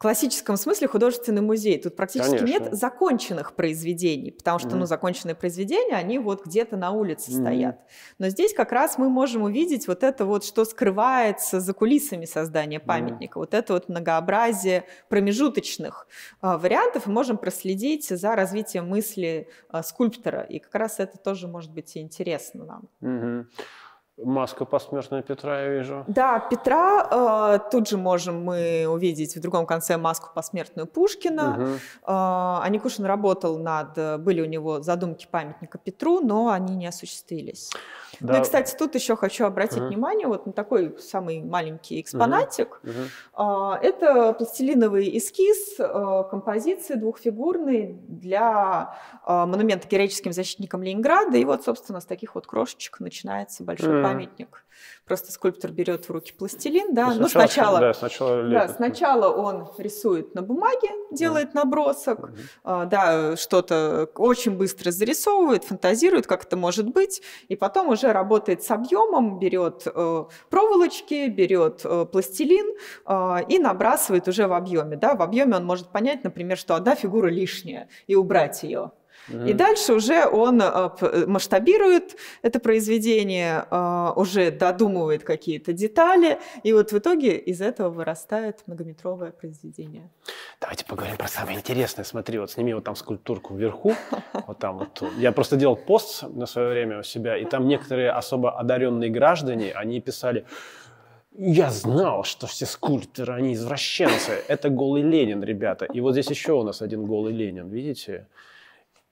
классическом смысле художественный музей. Тут практически Конечно. нет законченных произведений, потому что, mm. ну, законченные произведения, они вот где-то на улице mm. стоят. Но здесь как раз мы можем увидеть вот это вот, что скрывается за кулисами создания памятника, mm. вот это вот многообразие промежуточных э, вариантов, и можем проследить за развитием мысли э, скульптора. И как раз это тоже может быть интересно нам. Mm-hmm. Маска посмертная Петра, я вижу. Да, Петра. Э, тут же можем мы увидеть в другом конце маску посмертную Пушкина. Угу. Э, Аникушин работал над... Были у него задумки памятника Петру, но они не осуществились. Да. Ну и, кстати, тут еще хочу обратить угу. внимание вот на такой самый маленький экспонатик. Угу. Э, это пластилиновый эскиз э, композиции двухфигурной для э, монумента героическим защитникам Ленинграда. И вот, собственно, с таких вот крошечек начинается большой угу памятник. Просто скульптор берет в руки пластилин, да, ну сначала, да, сначала, да, сначала он рисует на бумаге, делает набросок, угу. да, что-то очень быстро зарисовывает, фантазирует, как это может быть, и потом уже работает с объемом, берет э, проволочки, берет э, пластилин э, и набрасывает уже в объеме, да, в объеме он может понять, например, что одна фигура лишняя и убрать ее, Угу. И дальше уже он э, э, масштабирует это произведение, э, уже додумывает какие-то детали, и вот в итоге из этого вырастает многометровое произведение. Давайте поговорим про самое интересное. Смотри, вот сними вот там скульптурку вверху, вот там вот. Я просто делал пост на свое время у себя, и там некоторые особо одаренные граждане, они писали, я знал, что все скульпторы, они извращенцы. Это голый Ленин, ребята. И вот здесь еще у нас один голый Ленин, видите?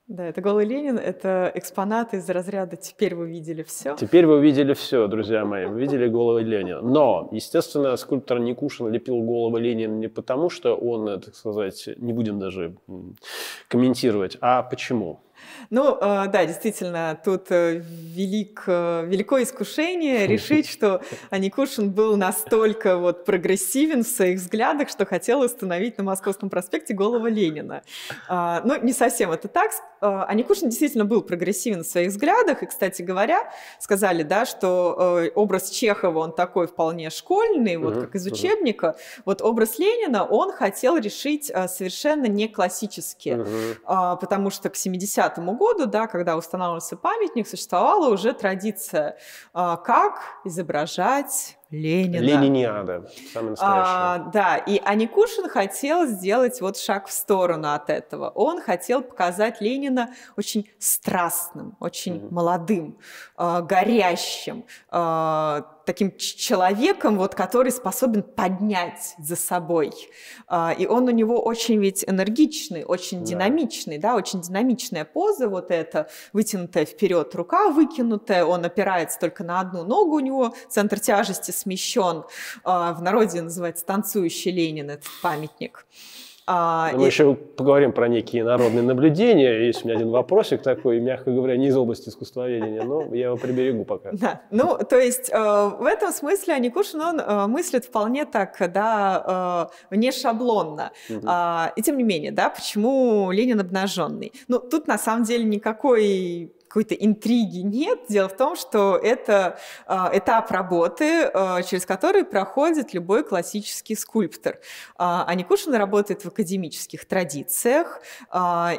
Да, это голый Ленин, это экспонаты из разряда «теперь вы видели все». Теперь вы видели все, друзья мои, вы видели головы Ленина. Но, естественно, скульптор Никушин лепил головы Ленина не потому, что он, э, так сказать, не будем даже комментировать, а почему? Ну, э, да, действительно, тут э, велик, э, велико искушение решить, что Аникушин был настолько вот прогрессивен в своих взглядах, что хотел установить на Московском проспекте голову Ленина. А, Но ну, не совсем это так. Аникушин действительно был прогрессивен в своих взглядах. И, кстати говоря, сказали, да, что образ Чехова, он такой вполне школьный, вот как из учебника. Вот образ Ленина он хотел решить совершенно не классически, а, потому что к 70 1945 году, да, когда устанавливался памятник, существовала уже традиция, а, как изображать Ленина. Лениниада, самое а, настоящее. А, да, и Аникушин хотел сделать вот шаг в сторону от этого. Он хотел показать Ленина очень страстным, очень mm-hmm. молодым, э, горящим, э, таким человеком, вот, который способен поднять за собой. А, и он у него очень ведь энергичный, очень да. динамичный, да, очень динамичная поза вот эта, вытянутая вперед рука, выкинутая, он опирается только на одну ногу, у него центр тяжести смещен. А, в народе называется «Танцующий Ленин» этот памятник. А, ну, мы и... еще поговорим про некие народные наблюдения. Есть у меня один вопросик такой, мягко говоря, не из области искусствоведения, но я его приберегу пока. Да, ну, то есть э, в этом смысле Никушин, он э, мыслит вполне так, да, э, вне шаблонно. Угу. А, и тем не менее, да, почему Ленин обнаженный? Ну, тут на самом деле никакой какой-то интриги нет. Дело в том, что это а, этап работы, а, через который проходит любой классический скульптор. А, Аникушин работает в академических традициях,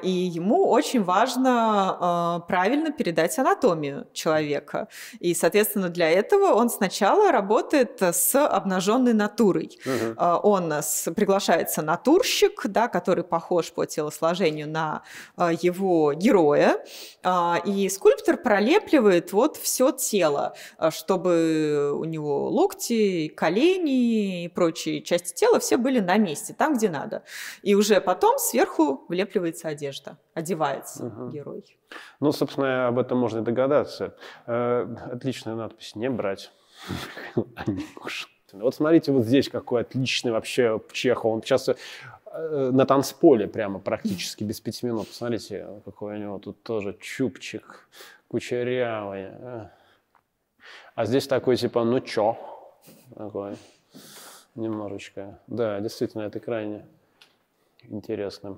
и ему очень важно правильно передать анатомию человека. И, соответственно, для этого он сначала работает с обнаженной натурой. Угу. он приглашается натурщик, да, который похож по телосложению на его героя, и и скульптор пролепливает вот все тело, э, чтобы у него локти, колени и прочие части тела все были на месте, там, где надо. И уже потом сверху влепливается одежда, одевается угу. герой. Ну, собственно, об этом можно и догадаться. Э, отличная надпись «Не брать». Вот смотрите, вот здесь какой отличный вообще Чехов. Он сейчас Э, на танцполе прямо практически без пяти минут. Посмотрите, какой у него тут тоже чубчик кучерявый. А, а здесь такой типа, ну чё? Такой. Немножечко. Да, действительно, это крайне интересно.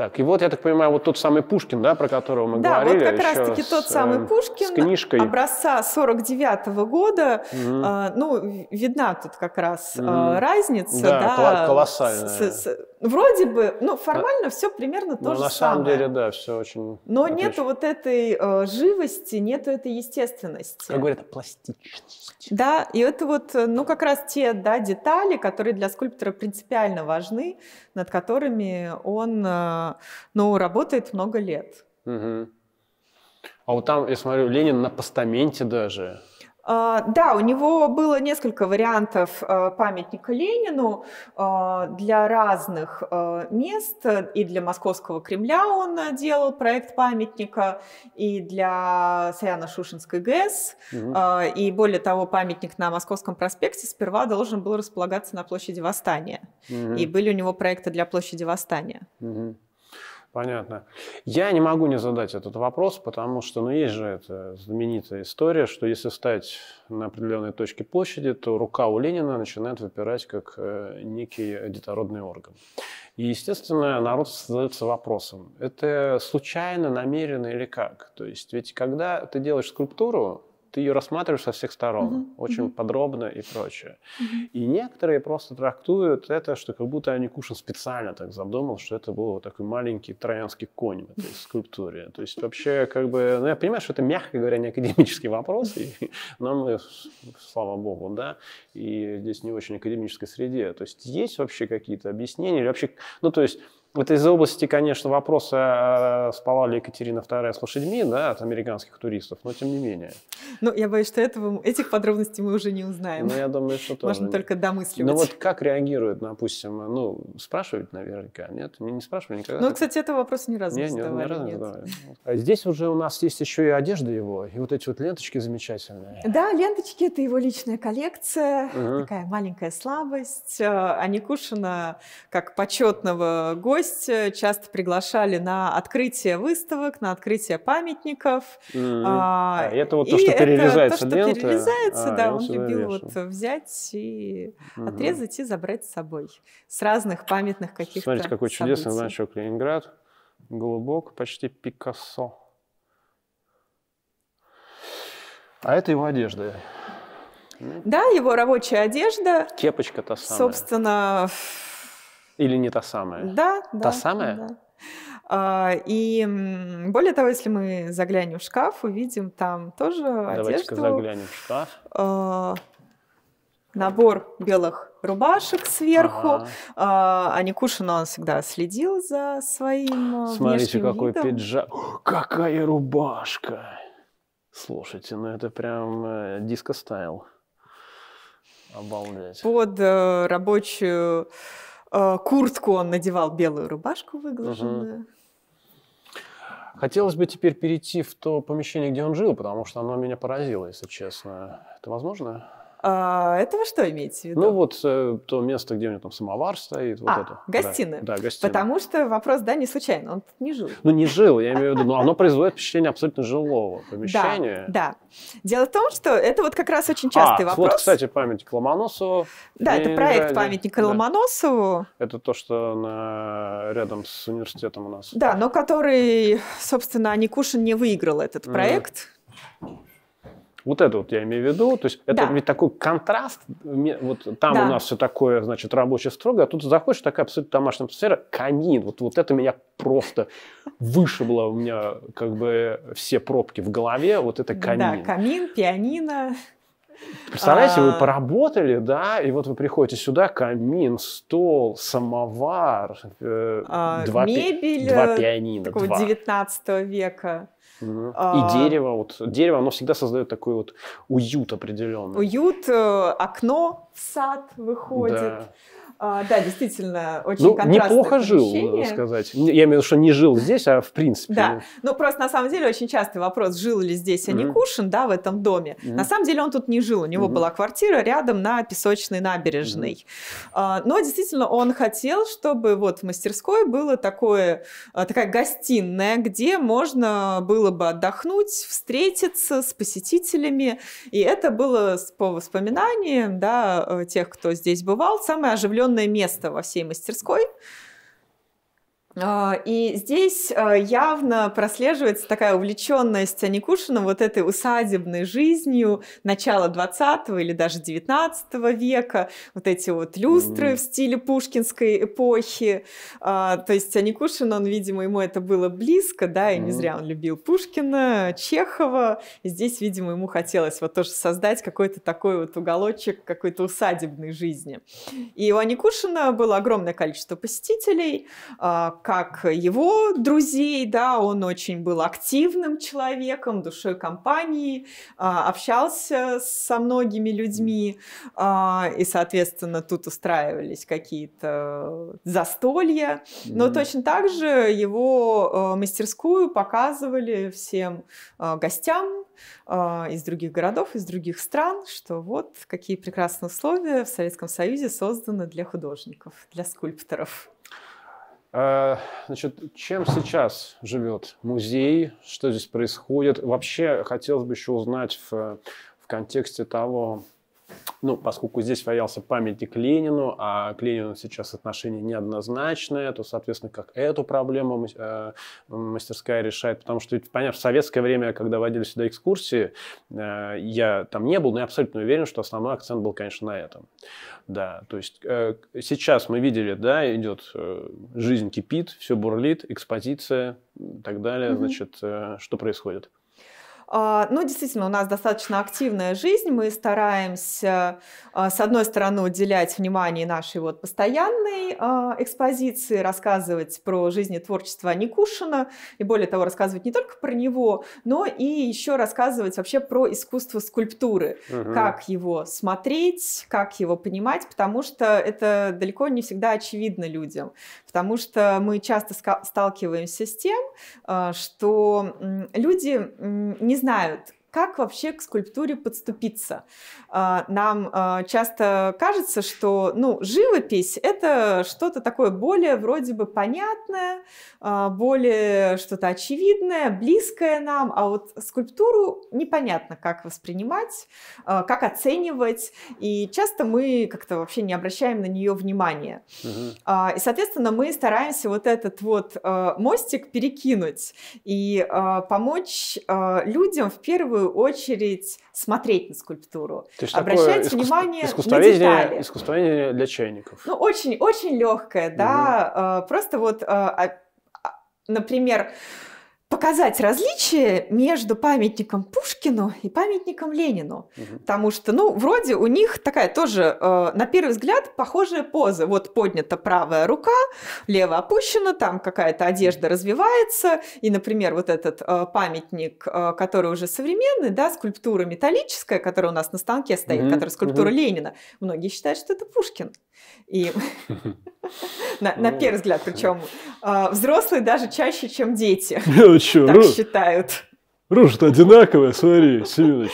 Так, и вот, я так понимаю, вот тот самый Пушкин, да, про которого мы да, говорили. Да, вот как раз-таки тот самый э, Пушкин, с книжкой. образца 49-го года. Угу. Э, ну, видна тут как раз угу. э, разница. Да, да колоссальная. С, с, вроде бы, ну, а, формально а, все примерно то ну, же на самое. На самом деле, да, все очень Но отлично. нету вот этой э, живости, нету этой естественности. Как говорят, пластичность. Да, и это вот, э, ну, как раз те, да, детали, которые для скульптора принципиально важны, над которыми он... Э, ну, работает много лет. Угу. А вот там, я смотрю, Ленин на постаменте даже. А, да, у него было несколько вариантов а, памятника Ленину для разных мест. И для Московского Кремля он делал проект памятника, и для Саяно-Шушинской ГЭС. Угу. И более того, памятник на Московском проспекте сперва должен был располагаться на площади Восстания. Угу. И были у него проекты для площади Восстания. Угу. Понятно. Я не могу не задать этот вопрос, потому что, ну, есть же эта знаменитая история, что если встать на определенной точке площади, то рука у Ленина начинает выпирать как э, некий детородный орган. И, естественно, народ задается вопросом, это случайно, намеренно или как? То есть, ведь когда ты делаешь скульптуру, ты ее рассматриваешь со всех сторон, mm-hmm. очень mm-hmm. подробно и прочее. Mm-hmm. И некоторые просто трактуют это, что как будто они Аникушин специально так задумал, что это был такой маленький троянский конь в этой скульптуре. То есть вообще как бы, ну я понимаю, что это, мягко говоря, не академический вопрос, и нам, слава богу, да, и здесь не очень академической среде. То есть есть вообще какие-то объяснения или вообще, ну то есть это из области, конечно, вопроса, а, спала ли Екатерина II с лошадьми, да, от американских туристов, но тем не менее. Ну, я боюсь, что этого, этих подробностей мы уже не узнаем. Ну, я думаю, что тоже. Можно только домысливать. Ну, вот как реагируют, допустим, ну, спрашивают наверняка, нет? Мне не спрашивали никогда. Ну, кстати, этого вопроса ни разу не, не задавали. Ни разу не задавали. А здесь уже у нас есть еще и одежда его, и вот эти вот ленточки замечательные. Да, ленточки – это его личная коллекция, угу. такая маленькая слабость. А, а Никушина, как почетного гостя, гость, э, часто приглашали на открытие выставок, на открытие памятников. Mm-hmm. А, а, это вот то, что перерезается. то, что перерезается, а, да, он любил вот взять и mm-hmm. отрезать и забрать с собой с разных памятных каких-то. Смотрите, какой чудесный значок Ленинград, глубок, почти Пикассо. А это его одежда. Да, его рабочая одежда. Кепочка та самая. Собственно, или не та самая? Да, да. Та самая? Да. А, и более того, если мы заглянем в шкаф, увидим там тоже Давайте-ка одежду. заглянем в шкаф. А, набор белых рубашек сверху. Ага. А, а Никушин, он всегда следил за своим Смотрите, какой видом. пиджак. О, какая рубашка! Слушайте, ну это прям э, диско-стайл. Обалдеть. Под э, рабочую Э, куртку он надевал, белую рубашку выглаженную. Хотелось бы теперь перейти в то помещение, где он жил, потому что оно меня поразило, если честно. Это возможно? А, это что имеете в виду? Ну вот э, то место, где у него там самовар стоит, вот а, это. гостиная. Да, да, гостиная. Потому что вопрос, да, не случайно, он не жил. Ну не жил, я имею в виду, но оно производит впечатление абсолютно жилого помещения. Да, да. Дело в том, что это вот как раз очень частый а, вопрос. вот, кстати, памятник Ломоносову. Да, это проект памятника да. Ломоносову. Это то, что на... рядом с университетом у нас. Да, но который, собственно, Никушин не выиграл этот проект. Mm. Вот это вот я имею в виду. То есть это да. ведь такой контраст. Вот там да. у нас все такое, значит, рабочее строго, а тут заходишь, такая абсолютно домашняя атмосфера, камин. Вот, вот это меня просто вышибло. У меня как бы все пробки в голове. Вот это камин. Да, камин, пианино. Представляете, вы а. поработали, да, и вот вы приходите сюда, камин, стол, самовар, э, а, два, мебель пи- два э, пианино. Такого два. 19 века. Угу. А... И дерево, вот дерево, оно всегда создает такой вот уют определенный. Уют, э, окно в сад выходит. Да. А, да, действительно, очень ну, контрастное неплохо помещение. жил, сказать. Я имею в виду, что не жил здесь, а в принципе. Да, ну просто на самом деле очень частый вопрос, жил ли здесь mm-hmm. А Аникушин, да, в этом доме. Mm-hmm. На самом деле он тут не жил, у него mm-hmm. была квартира рядом на песочной набережной. Mm-hmm. но действительно он хотел, чтобы вот в мастерской было такое, такая гостиная, где можно было бы отдохнуть, встретиться с посетителями. И это было по воспоминаниям да, э, тех, кто здесь бывал, самое оживленное определенное место во всей мастерской, а, и здесь а, явно прослеживается такая увлеченность Аникушина вот этой усадебной жизнью начала 20 или даже 19 века, вот эти вот люстры mm. в стиле пушкинской эпохи. А, то есть Аникушин, он, видимо, ему это было близко, да, и не зря он любил Пушкина, Чехова. И здесь, видимо, ему хотелось вот тоже создать какой-то такой вот уголочек какой-то усадебной жизни. И у Аникушина было огромное количество посетителей, как его друзей, да, он очень был активным человеком, душой компании, а, общался со многими людьми, а, и, соответственно, тут устраивались какие-то застолья. Но mm точно так же его э, мастерскую показывали всем э, гостям э, из других городов, из других стран, что вот какие прекрасные условия в Советском Союзе созданы для художников, для скульпторов. Э, значит, чем сейчас живет музей, что здесь происходит? Вообще хотелось бы еще узнать в, э, в контексте того, ну, поскольку здесь валялся памятник Ленину, а к Ленину сейчас отношение неоднозначное, то, соответственно, как эту проблему э, мастерская решает. Потому что, ведь, понятно, в советское время, когда водили сюда экскурсии, э, я там не был, но я абсолютно уверен, что основной акцент был, конечно, на этом. Да, то есть э, сейчас мы видели, да, идет жизнь кипит, все бурлит, экспозиция и так далее, mm-hmm. значит, что происходит? А, ну, действительно, у нас достаточно активная жизнь. Мы стараемся, а, с одной стороны, уделять внимание нашей вот постоянной а, экспозиции, рассказывать про жизнь и творчество Никушина, и более того, рассказывать не только про него, но и еще рассказывать вообще про искусство скульптуры, угу. как его смотреть, как его понимать, потому что это далеко не всегда очевидно людям потому что мы часто сталкиваемся с тем, э, что люди не знают, как вообще к скульптуре подступиться? А, нам а, часто кажется, что ну, живопись — это что-то такое более вроде бы понятное, а, более что-то очевидное, близкое нам, а вот скульптуру непонятно, как воспринимать, как оценивать, и часто мы как-то вообще не обращаем на нее внимания. Угу. И, соответственно, мы стараемся вот этот вот мостик перекинуть и помочь людям в первую первую очередь смотреть на скульптуру, То есть обращать искус... внимание искусствоведение, на детали. Искусствоведение для чайников. Ну, очень-очень легкое, да. Угу. Просто вот, э, а, а, например, показать различия между памятником Пушкину и памятником Ленину. Угу. Потому что, ну, вроде у них такая тоже, э, на первый взгляд, похожая поза. Вот поднята правая рука, лево опущена, там какая-то одежда развивается. И, например, вот этот э, памятник, э, который уже современный, да, скульптура металлическая, которая у нас на станке стоит, угу. которая скульптура угу. Ленина. Многие считают, что это Пушкин. И... На, на ну, первый взгляд, причем а, взрослые даже чаще, чем дети. Ну, так считают. Рожа-то одинаковая, смотри, Семенович.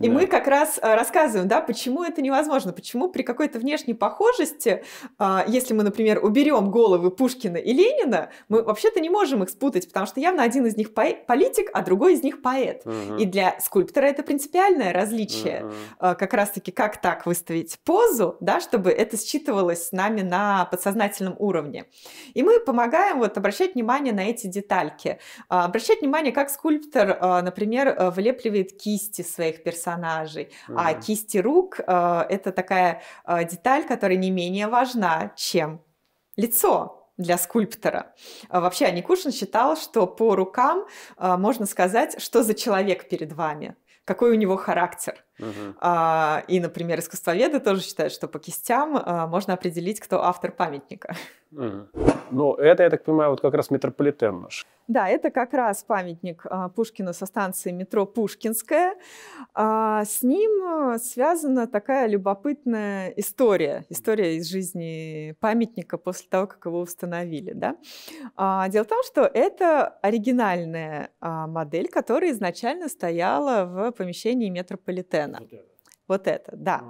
И да. мы как раз э, рассказываем, да, почему это невозможно, почему при какой-то внешней похожести, а, если мы, например, уберем головы Пушкина и Ленина, мы вообще-то не можем их спутать, потому что явно один из них политик, а другой из них поэт. Угу. И для скульптора это принципиальное различие, угу. как раз-таки как так выставить позу, да, чтобы это считывалось с нами на подсознательном уровне. И мы помогаем вот обращать внимание на эти детальки, а, обращать внимание, как скульптор, э, например, влепливает кисти своих персонажей, персонажей. Mm-hmm. А кисти рук э, это такая э, деталь, которая не менее важна, чем лицо для скульптора. Э, вообще Аникушин считал, что по рукам можно сказать, что за человек перед вами, какой у него характер. Uh-huh. А, и, например, искусствоведы тоже считают, что по кистям а, можно определить, кто автор памятника. Uh-huh. Ну, это, я так понимаю, вот как раз метрополитен наш. Да, это как раз памятник а, Пушкину со станции метро Пушкинская. А, с ним а, связана такая любопытная история, история из жизни памятника после того, как его установили. Да? А, дело в том, что это оригинальная а, модель, которая изначально стояла в помещении метрополитена сцена. Вот это, да.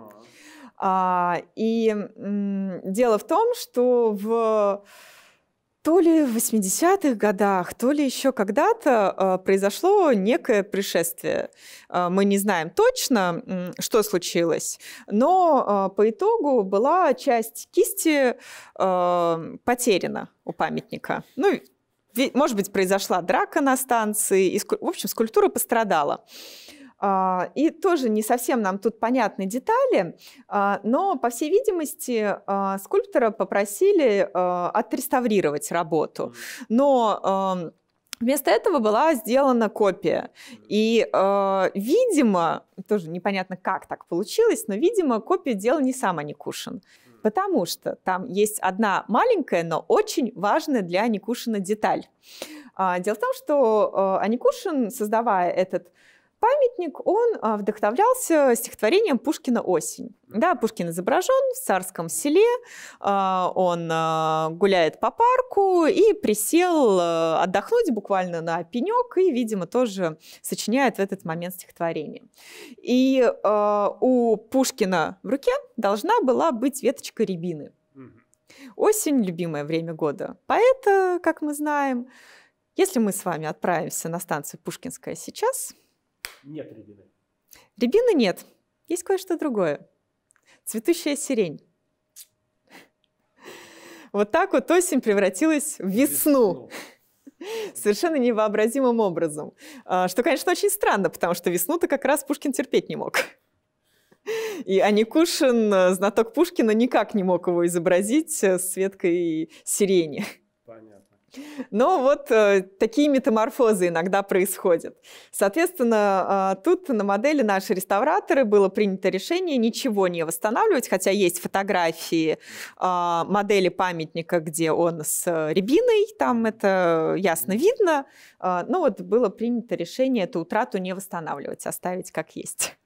А. а, и м, дело в том, что в то ли в 80-х годах, то ли еще когда-то э, произошло некое пришествие. Э, мы не знаем точно, э, что случилось, но э, по итогу была часть кисти э, потеряна у памятника. Ну, может быть, произошла драка на станции, и, в общем, скульптура пострадала. Э, а, и тоже не совсем нам тут понятны детали, а, но, по всей видимости, а, скульптора попросили отреставрировать работу. Но Вместо этого была сделана копия. И, э, видимо, тоже непонятно, как так получилось, но, видимо, копию делал не сам Аникушин. Потому что там есть одна маленькая, но очень важная для Аникушина деталь. Дело в том, что Аникушин, создавая этот памятник, он а, вдохновлялся стихотворением Пушкина «Осень». Да, Пушкин изображен в царском селе, а, он а, гуляет по парку и присел отдохнуть буквально на пенек и, видимо, тоже сочиняет в этот момент стихотворение. И у Пушкина в руке должна была быть веточка рябины. Осень – любимое время года поэта, как мы знаем. Если мы с вами отправимся на станцию Пушкинская сейчас – нет рябины? Рябины нет. Есть кое-что другое. Цветущая сирень. Вот так вот осень превратилась в весну. весну. Совершенно невообразимым образом. А, что, конечно, очень странно, потому что весну-то как раз Пушкин терпеть не мог. И Аникушин, э, знаток Пушкина, никак не мог его изобразить э, с веткой сирени. Понятно. Но вот э, такие метаморфозы иногда происходят. Соответственно, а, тут на модели наши реставраторы было принято решение ничего не восстанавливать, хотя есть фотографии а, модели памятника, где он с э, рябиной, там это ясно видно. А, Но ну вот было принято решение эту утрату не восстанавливать, оставить как есть.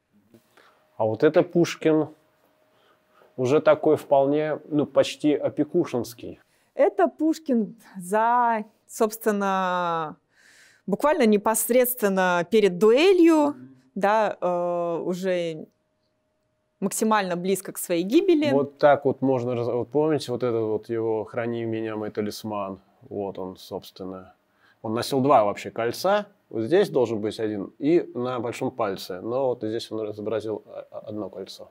А вот это Пушкин уже такой вполне, ну, почти опекушинский. Это Пушкин за, собственно, буквально непосредственно перед дуэлью, да, э, уже максимально близко к своей гибели. Вот так вот можно, вот помните, вот этот вот его «Храни меня, мой талисман», вот он, собственно. Он носил два вообще кольца, вот здесь должен быть один, и на большом пальце, но вот здесь он разобразил а, а, одно кольцо.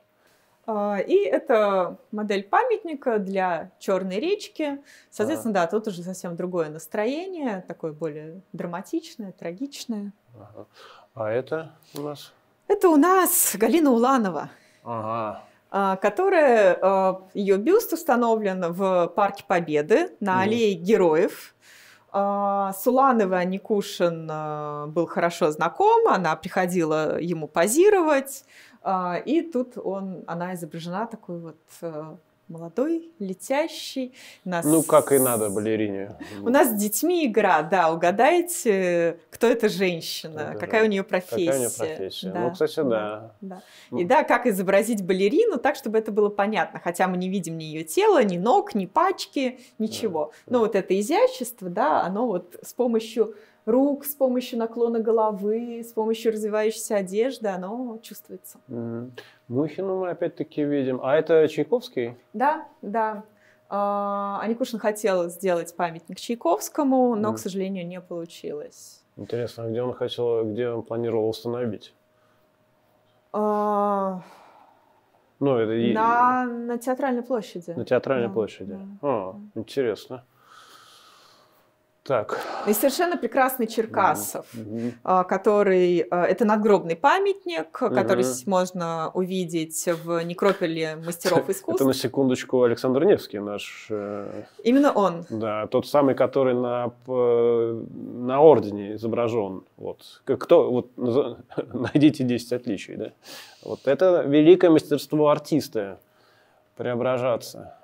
А, и это модель памятника для Черной речки. Соответственно, ага. да, тут уже совсем другое настроение, такое более драматичное, трагичное. А это у нас? Это у нас Галина Уланова. Ага а, которая, а, ее бюст установлен в Парке Победы на Аллее Героев. С Улановой Никушин был хорошо знаком, она приходила ему позировать. А, и тут он, она изображена такой вот э, молодой, летящий. Нас... Ну, как и надо балерине. У нас с детьми игра, да, угадайте, кто эта женщина, это какая же... у нее профессия. Какая у нее профессия. Ну, да. Ну, кстати, да. да. И да, как изобразить балерину так, чтобы это было понятно, хотя мы не видим ни ее тела, ни ног, ни пачки, ничего. Да. Но вот это изящество, да, оно вот с помощью рук, с помощью наклона головы, с помощью развивающейся одежды, оно чувствуется. Мухину мы опять-таки видим. А это Чайковский? Да, да. А, Аникушин хотел сделать памятник Чайковскому, но, к сожалению, не получилось. Интересно, а где он хотел, где он планировал установить? А, ну, это... На, на театральной площади. На театральной да, площади. Да. А, да. интересно. Так. И совершенно прекрасный Черкасов, mm который... Э, это надгробный памятник, который mm можно увидеть в некрополе мастеров искусств. Это, на секундочку, Александр Невский наш... Э, Именно он. Да, тот самый, который на, на ордене изображен. Вот. Кто, вот, найдите 10 отличий, да? Вот это великое мастерство артиста преображаться.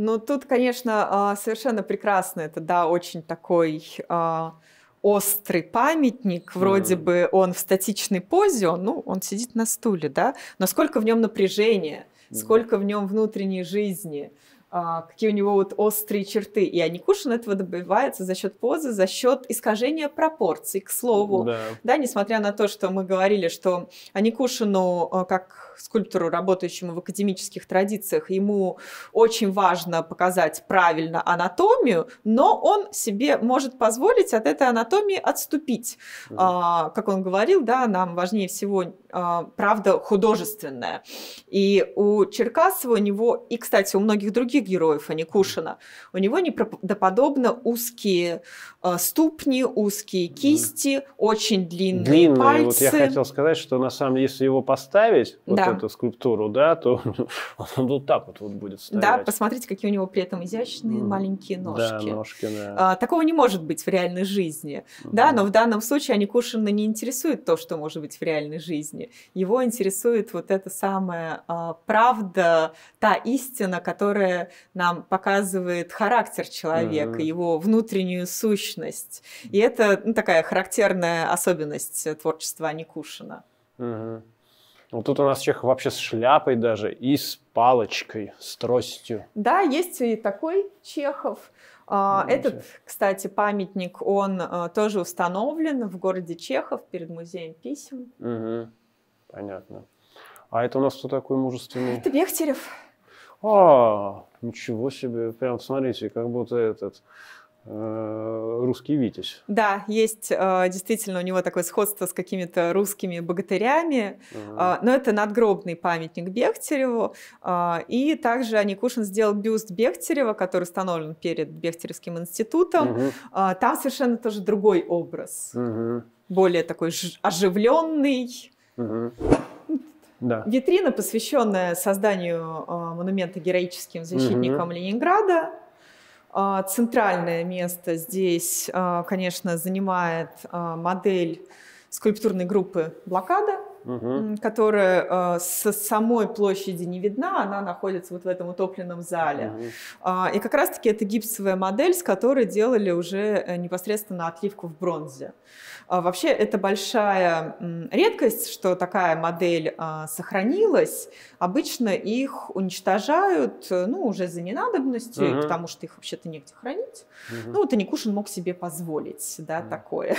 Ну, тут, конечно, а, совершенно прекрасно. Это, да, очень такой а, острый памятник, вроде mm. бы он в статичной позе, он, ну, он сидит на стуле, да, но сколько в нем напряжения, mm. сколько в нем внутренней жизни, а, какие у него вот острые черты. И Аникушин этого добивается за счет позы, за счет искажения пропорций, к слову. Да. да, несмотря на то, что мы говорили, что Аникушину, а, как скульптору, работающему в академических традициях, ему очень важно показать правильно анатомию, но он себе может позволить от этой анатомии отступить. Mm. А, как он говорил, да, нам важнее всего а, правда художественная. И у Черкасова у него, и, кстати, у многих других героев, а не Кушина, у него неправдоподобно узкие а, ступни, узкие кисти, очень длинные, длинные пальцы. Вот я хотел сказать, что на самом деле, если его поставить, вот да. эту скульптуру, да, то он вот так вот, вот будет стоять. Да, посмотрите, какие у него при этом изящные mm. маленькие ножки. Да, ножки, да. А, такого не может быть в реальной жизни, mm. да, но в данном случае Аникушина не интересует то, что может быть в реальной жизни жизни. Его интересует вот эта самая а, правда, та истина, которая нам показывает характер человека, mm-hmm. его внутреннюю сущность. И это ну, такая характерная особенность творчества Никушина. Mm-hmm. Вот тут у нас Чехов вообще с шляпой даже и с палочкой, с тростью. Да, есть и такой Чехов. Ну, Этот, кстати, памятник, он а, тоже установлен в городе Чехов перед музеем писем. Угу. Понятно. А это у нас кто такой мужественный? Это Бехтерев. А, ничего себе. Прям смотрите, как будто этот э, русский Витязь. Да, есть э, действительно у него такое сходство с какими-то русскими богатырями, ага. но это надгробный памятник Бехтереву. А, и также Аникушин сделал бюст Бехтерева, который установлен перед Бехтеревским институтом. Угу. Там совершенно тоже другой образ, угу. более такой оживленный да. Витрина, посвященная созданию а, монумента героическим защитникам угу. Ленинграда. А, центральное место здесь, а, конечно, занимает модель скульптурной группы «Блокада», угу. которая э, с самой площади не видна, она находится вот в этом утопленном зале. Угу. Э, и как раз-таки это гипсовая модель, с которой делали уже э, непосредственно отливку в бронзе. Э, вообще это большая э, редкость, что такая модель э, сохранилась. Обычно их уничтожают, э, ну, уже за ненадобностью, угу. потому что их вообще-то негде хранить. Угу. Ну, вот Аникушин мог себе позволить, да, угу. такое.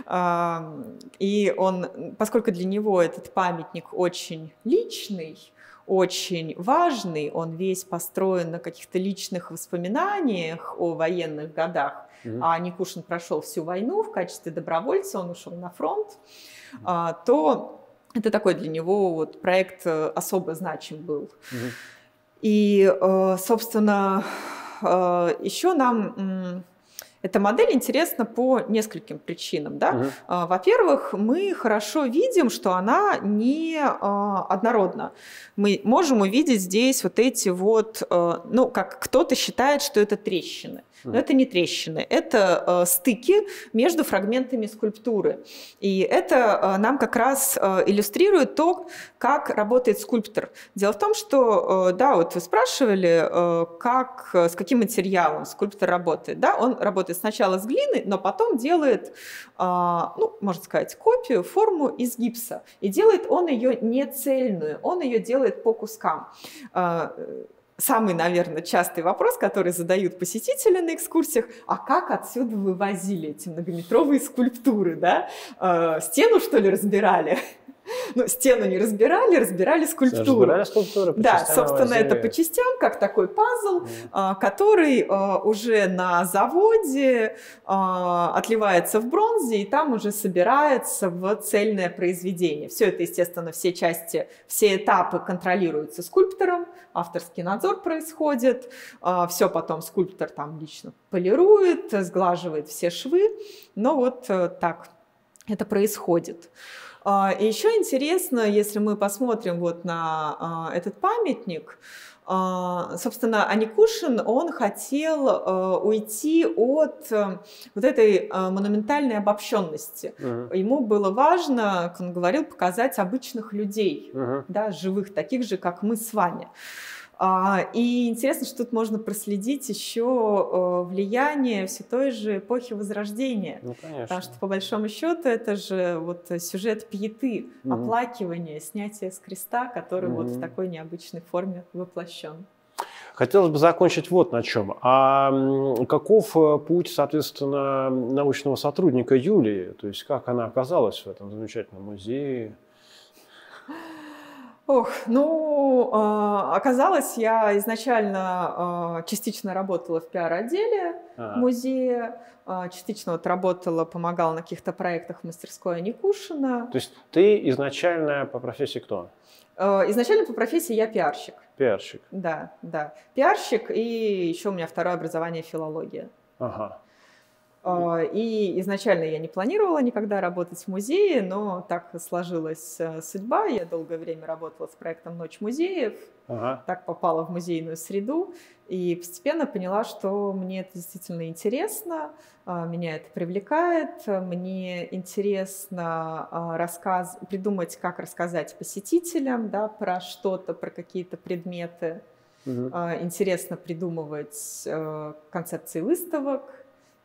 И он, поскольку для него него этот памятник очень личный, очень важный, он весь построен на каких-то личных воспоминаниях о военных годах. Mm-hmm. А Никушин прошел всю войну в качестве добровольца, он ушел на фронт, mm-hmm. то это такой для него вот проект э, особо значим был. Mm-hmm. И, э, собственно, э, еще нам эта модель интересна по нескольким причинам. Да? Угу. uh Во-первых, мы хорошо видим, что она не а, однородна. Мы можем увидеть здесь вот эти вот, а, ну, как кто-то считает, что это трещины. Но это не трещины, это э, стыки между фрагментами скульптуры. И это э, нам как раз э, иллюстрирует то, как работает скульптор. Дело в том, что, да, вот вы спрашивали, как, с каким материалом скульптор работает. Да, он работает сначала с глины, но потом делает, ну, можно сказать, копию, форму из гипса. И делает он ее не цельную, он ее делает по кускам самый, наверное, частый вопрос, который задают посетители на экскурсиях, а как отсюда вывозили эти многометровые скульптуры, да? Э, стену, что ли, разбирали? Ну, стену не разбирали, разбирали скульптуру. Разбирали скульптуру по Да, собственно, это по частям, как такой пазл, mm. который а, уже на заводе а, отливается в бронзе, и там уже собирается в цельное произведение. Все это, естественно, все части, все этапы контролируются скульптором, авторский надзор происходит, все потом скульптор там лично полирует, сглаживает все швы, но ну вот э, так это происходит. А, и еще интересно, если мы посмотрим вот на а, этот памятник, а, собственно, Аникушин, он хотел уйти от э, вот этой монументальной обобщенности. Угу. Ему было важно, как он говорил, показать обычных людей, угу. да, живых, таких же, как мы с вами. А, и интересно, что тут можно проследить еще э, влияние все той же эпохи Возрождения. Ну, конечно. Потому что, по большому счету, это же вот сюжет пьеты, mm оплакивание, снятие с креста, который mm вот в такой необычной форме воплощен. Хотелось бы закончить вот на чем. А каков э, путь, соответственно, научного сотрудника Юлии? То есть как она оказалась в этом замечательном музее? Ох, ну, а, оказалось, я изначально а, частично работала в пиар-отделе ага. музея, а, частично вот работала, помогала на каких-то проектах в мастерской Аникушина. То есть ты изначально по профессии кто? Изначально по профессии я пиарщик. Пиарщик. Да, да. Пиарщик и еще у меня второе образование филология. Ага. А, и изначально я не планировала никогда работать в музее, но так сложилась э, судьба. Я долгое время работала с проектом «Ночь музеев», ага. так попала в музейную среду и постепенно поняла, что мне это действительно интересно, а, меня это привлекает, мне интересно а, рассказ... придумать, как рассказать посетителям да, про что-то, про какие-то предметы. Угу. Интересно придумывать э, концепции выставок,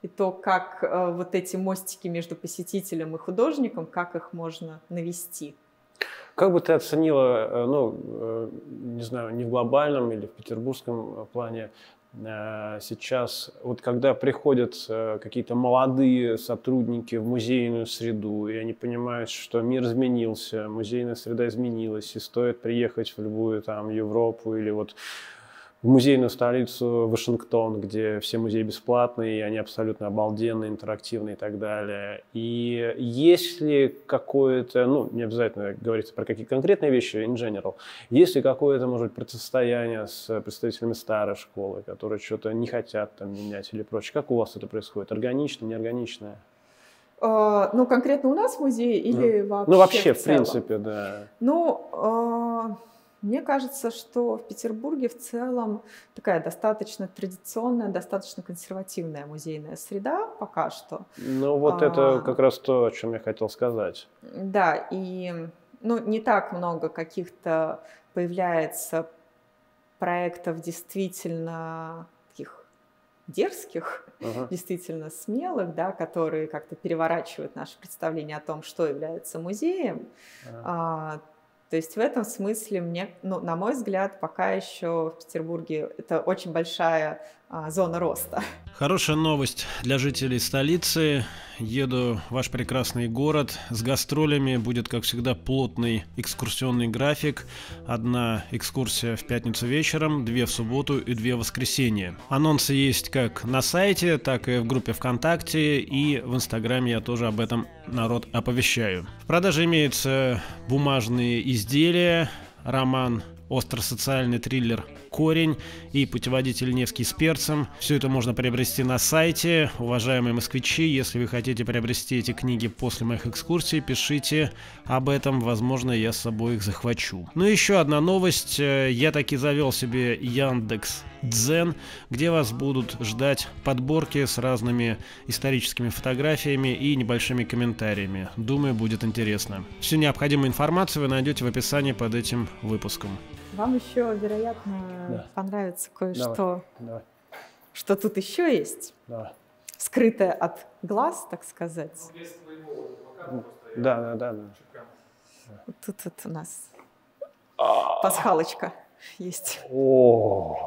и то, как э, вот эти мостики между посетителем и художником, как их можно навести. Как бы ты оценила, э, ну, э, не знаю, не в глобальном или в петербургском э, плане, сейчас, вот когда приходят какие-то молодые сотрудники в музейную среду, и они понимают, что мир изменился, музейная среда изменилась, и стоит приехать в любую там Европу или вот в музейную столицу Вашингтон, где все музеи бесплатные, и они абсолютно обалденные, интерактивные и так далее. И есть ли какое-то, ну, не обязательно говорится про какие то конкретные вещи, in general, есть ли какое-то, может быть, противостояние с представителями старой школы, которые что-то не хотят там менять или прочее? Как у вас это происходит? Органично, неорганично? А, ну, конкретно у нас в музее или ну, ну вообще? Ну, вообще, в, в принципе, да. Ну, э... Мне кажется, что в Петербурге в целом такая достаточно традиционная, достаточно консервативная музейная среда пока что. Ну вот а, это как раз то, о чем я хотел сказать. Да, и ну, не так много каких-то появляется проектов действительно таких дерзких, uh действительно смелых, да, которые как-то переворачивают наше представление о том, что является музеем. uh А, то есть в этом смысле мне, ну, на мой взгляд, пока еще в Петербурге это очень большая а, зона роста. Хорошая новость для жителей столицы. Еду в ваш прекрасный город. С гастролями будет, как всегда, плотный экскурсионный график. Одна экскурсия в пятницу вечером, две в субботу и две в воскресенье. Анонсы есть как на сайте, так и в группе ВКонтакте и в Инстаграме я тоже об этом народ оповещаю. В продаже имеются бумажные изделия, роман, остросоциальный триллер корень» и путеводитель «Невский с перцем». Все это можно приобрести на сайте. Уважаемые москвичи, если вы хотите приобрести эти книги после моих экскурсий, пишите об этом, возможно, я с собой их захвачу. Ну и еще одна новость. Э, я таки завел себе Яндекс Дзен, где вас будут ждать подборки с разными историческими фотографиями и небольшими комментариями. Думаю, будет интересно. Всю необходимую информацию вы найдете в описании под этим выпуском. Вам еще, вероятно, да. понравится кое-что, что тут еще есть, Давай. скрытое от глаз, так сказать. Ну, да, да, да. да. Вот тут вот у нас а. пасхалочка есть. О,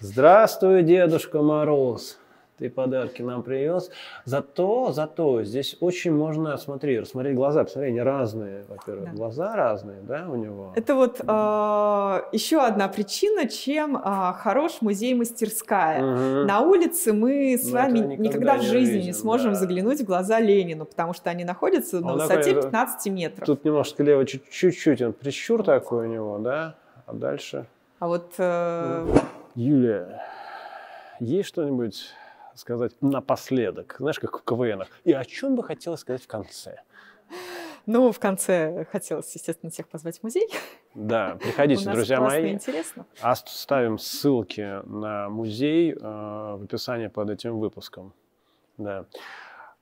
здравствуй, Дедушка Мороз ты подарки нам привез. Зато, зато здесь очень можно, смотри, рассмотреть глаза. Посмотри, они разные, во-первых. Да. Глаза разные, да, у него. Это вот э, а, еще одна причина, чем э, хорош музей-мастерская. Угу. На улице мы с Но вами никогда, никогда в жизни не, не сможем да. заглянуть в глаза Ленину, потому что они находятся а на высоте э, такой, 15 метров. Тут немножко лево чуть-чуть, он прищур такой у него, да? А дальше? А вот... Э... Юлия, есть что-нибудь сказать напоследок? Знаешь, как в КВНах. И о чем бы хотелось сказать в конце? Ну, в конце хотелось, естественно, всех позвать в музей. Да, приходите, друзья мои. интересно. Оставим а ссылки на музей э, в описании под этим выпуском. Да.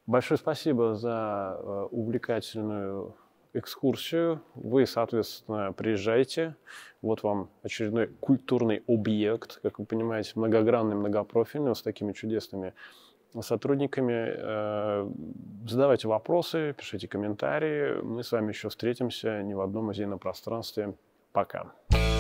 Большое спасибо за э, увлекательную экскурсию, вы, соответственно, приезжаете, вот вам очередной культурный объект, как вы понимаете, многогранный, многопрофильный, вот с такими чудесными сотрудниками. Э, задавайте вопросы, пишите комментарии. Мы с вами еще встретимся не в одном музейном пространстве. Пока. Пока.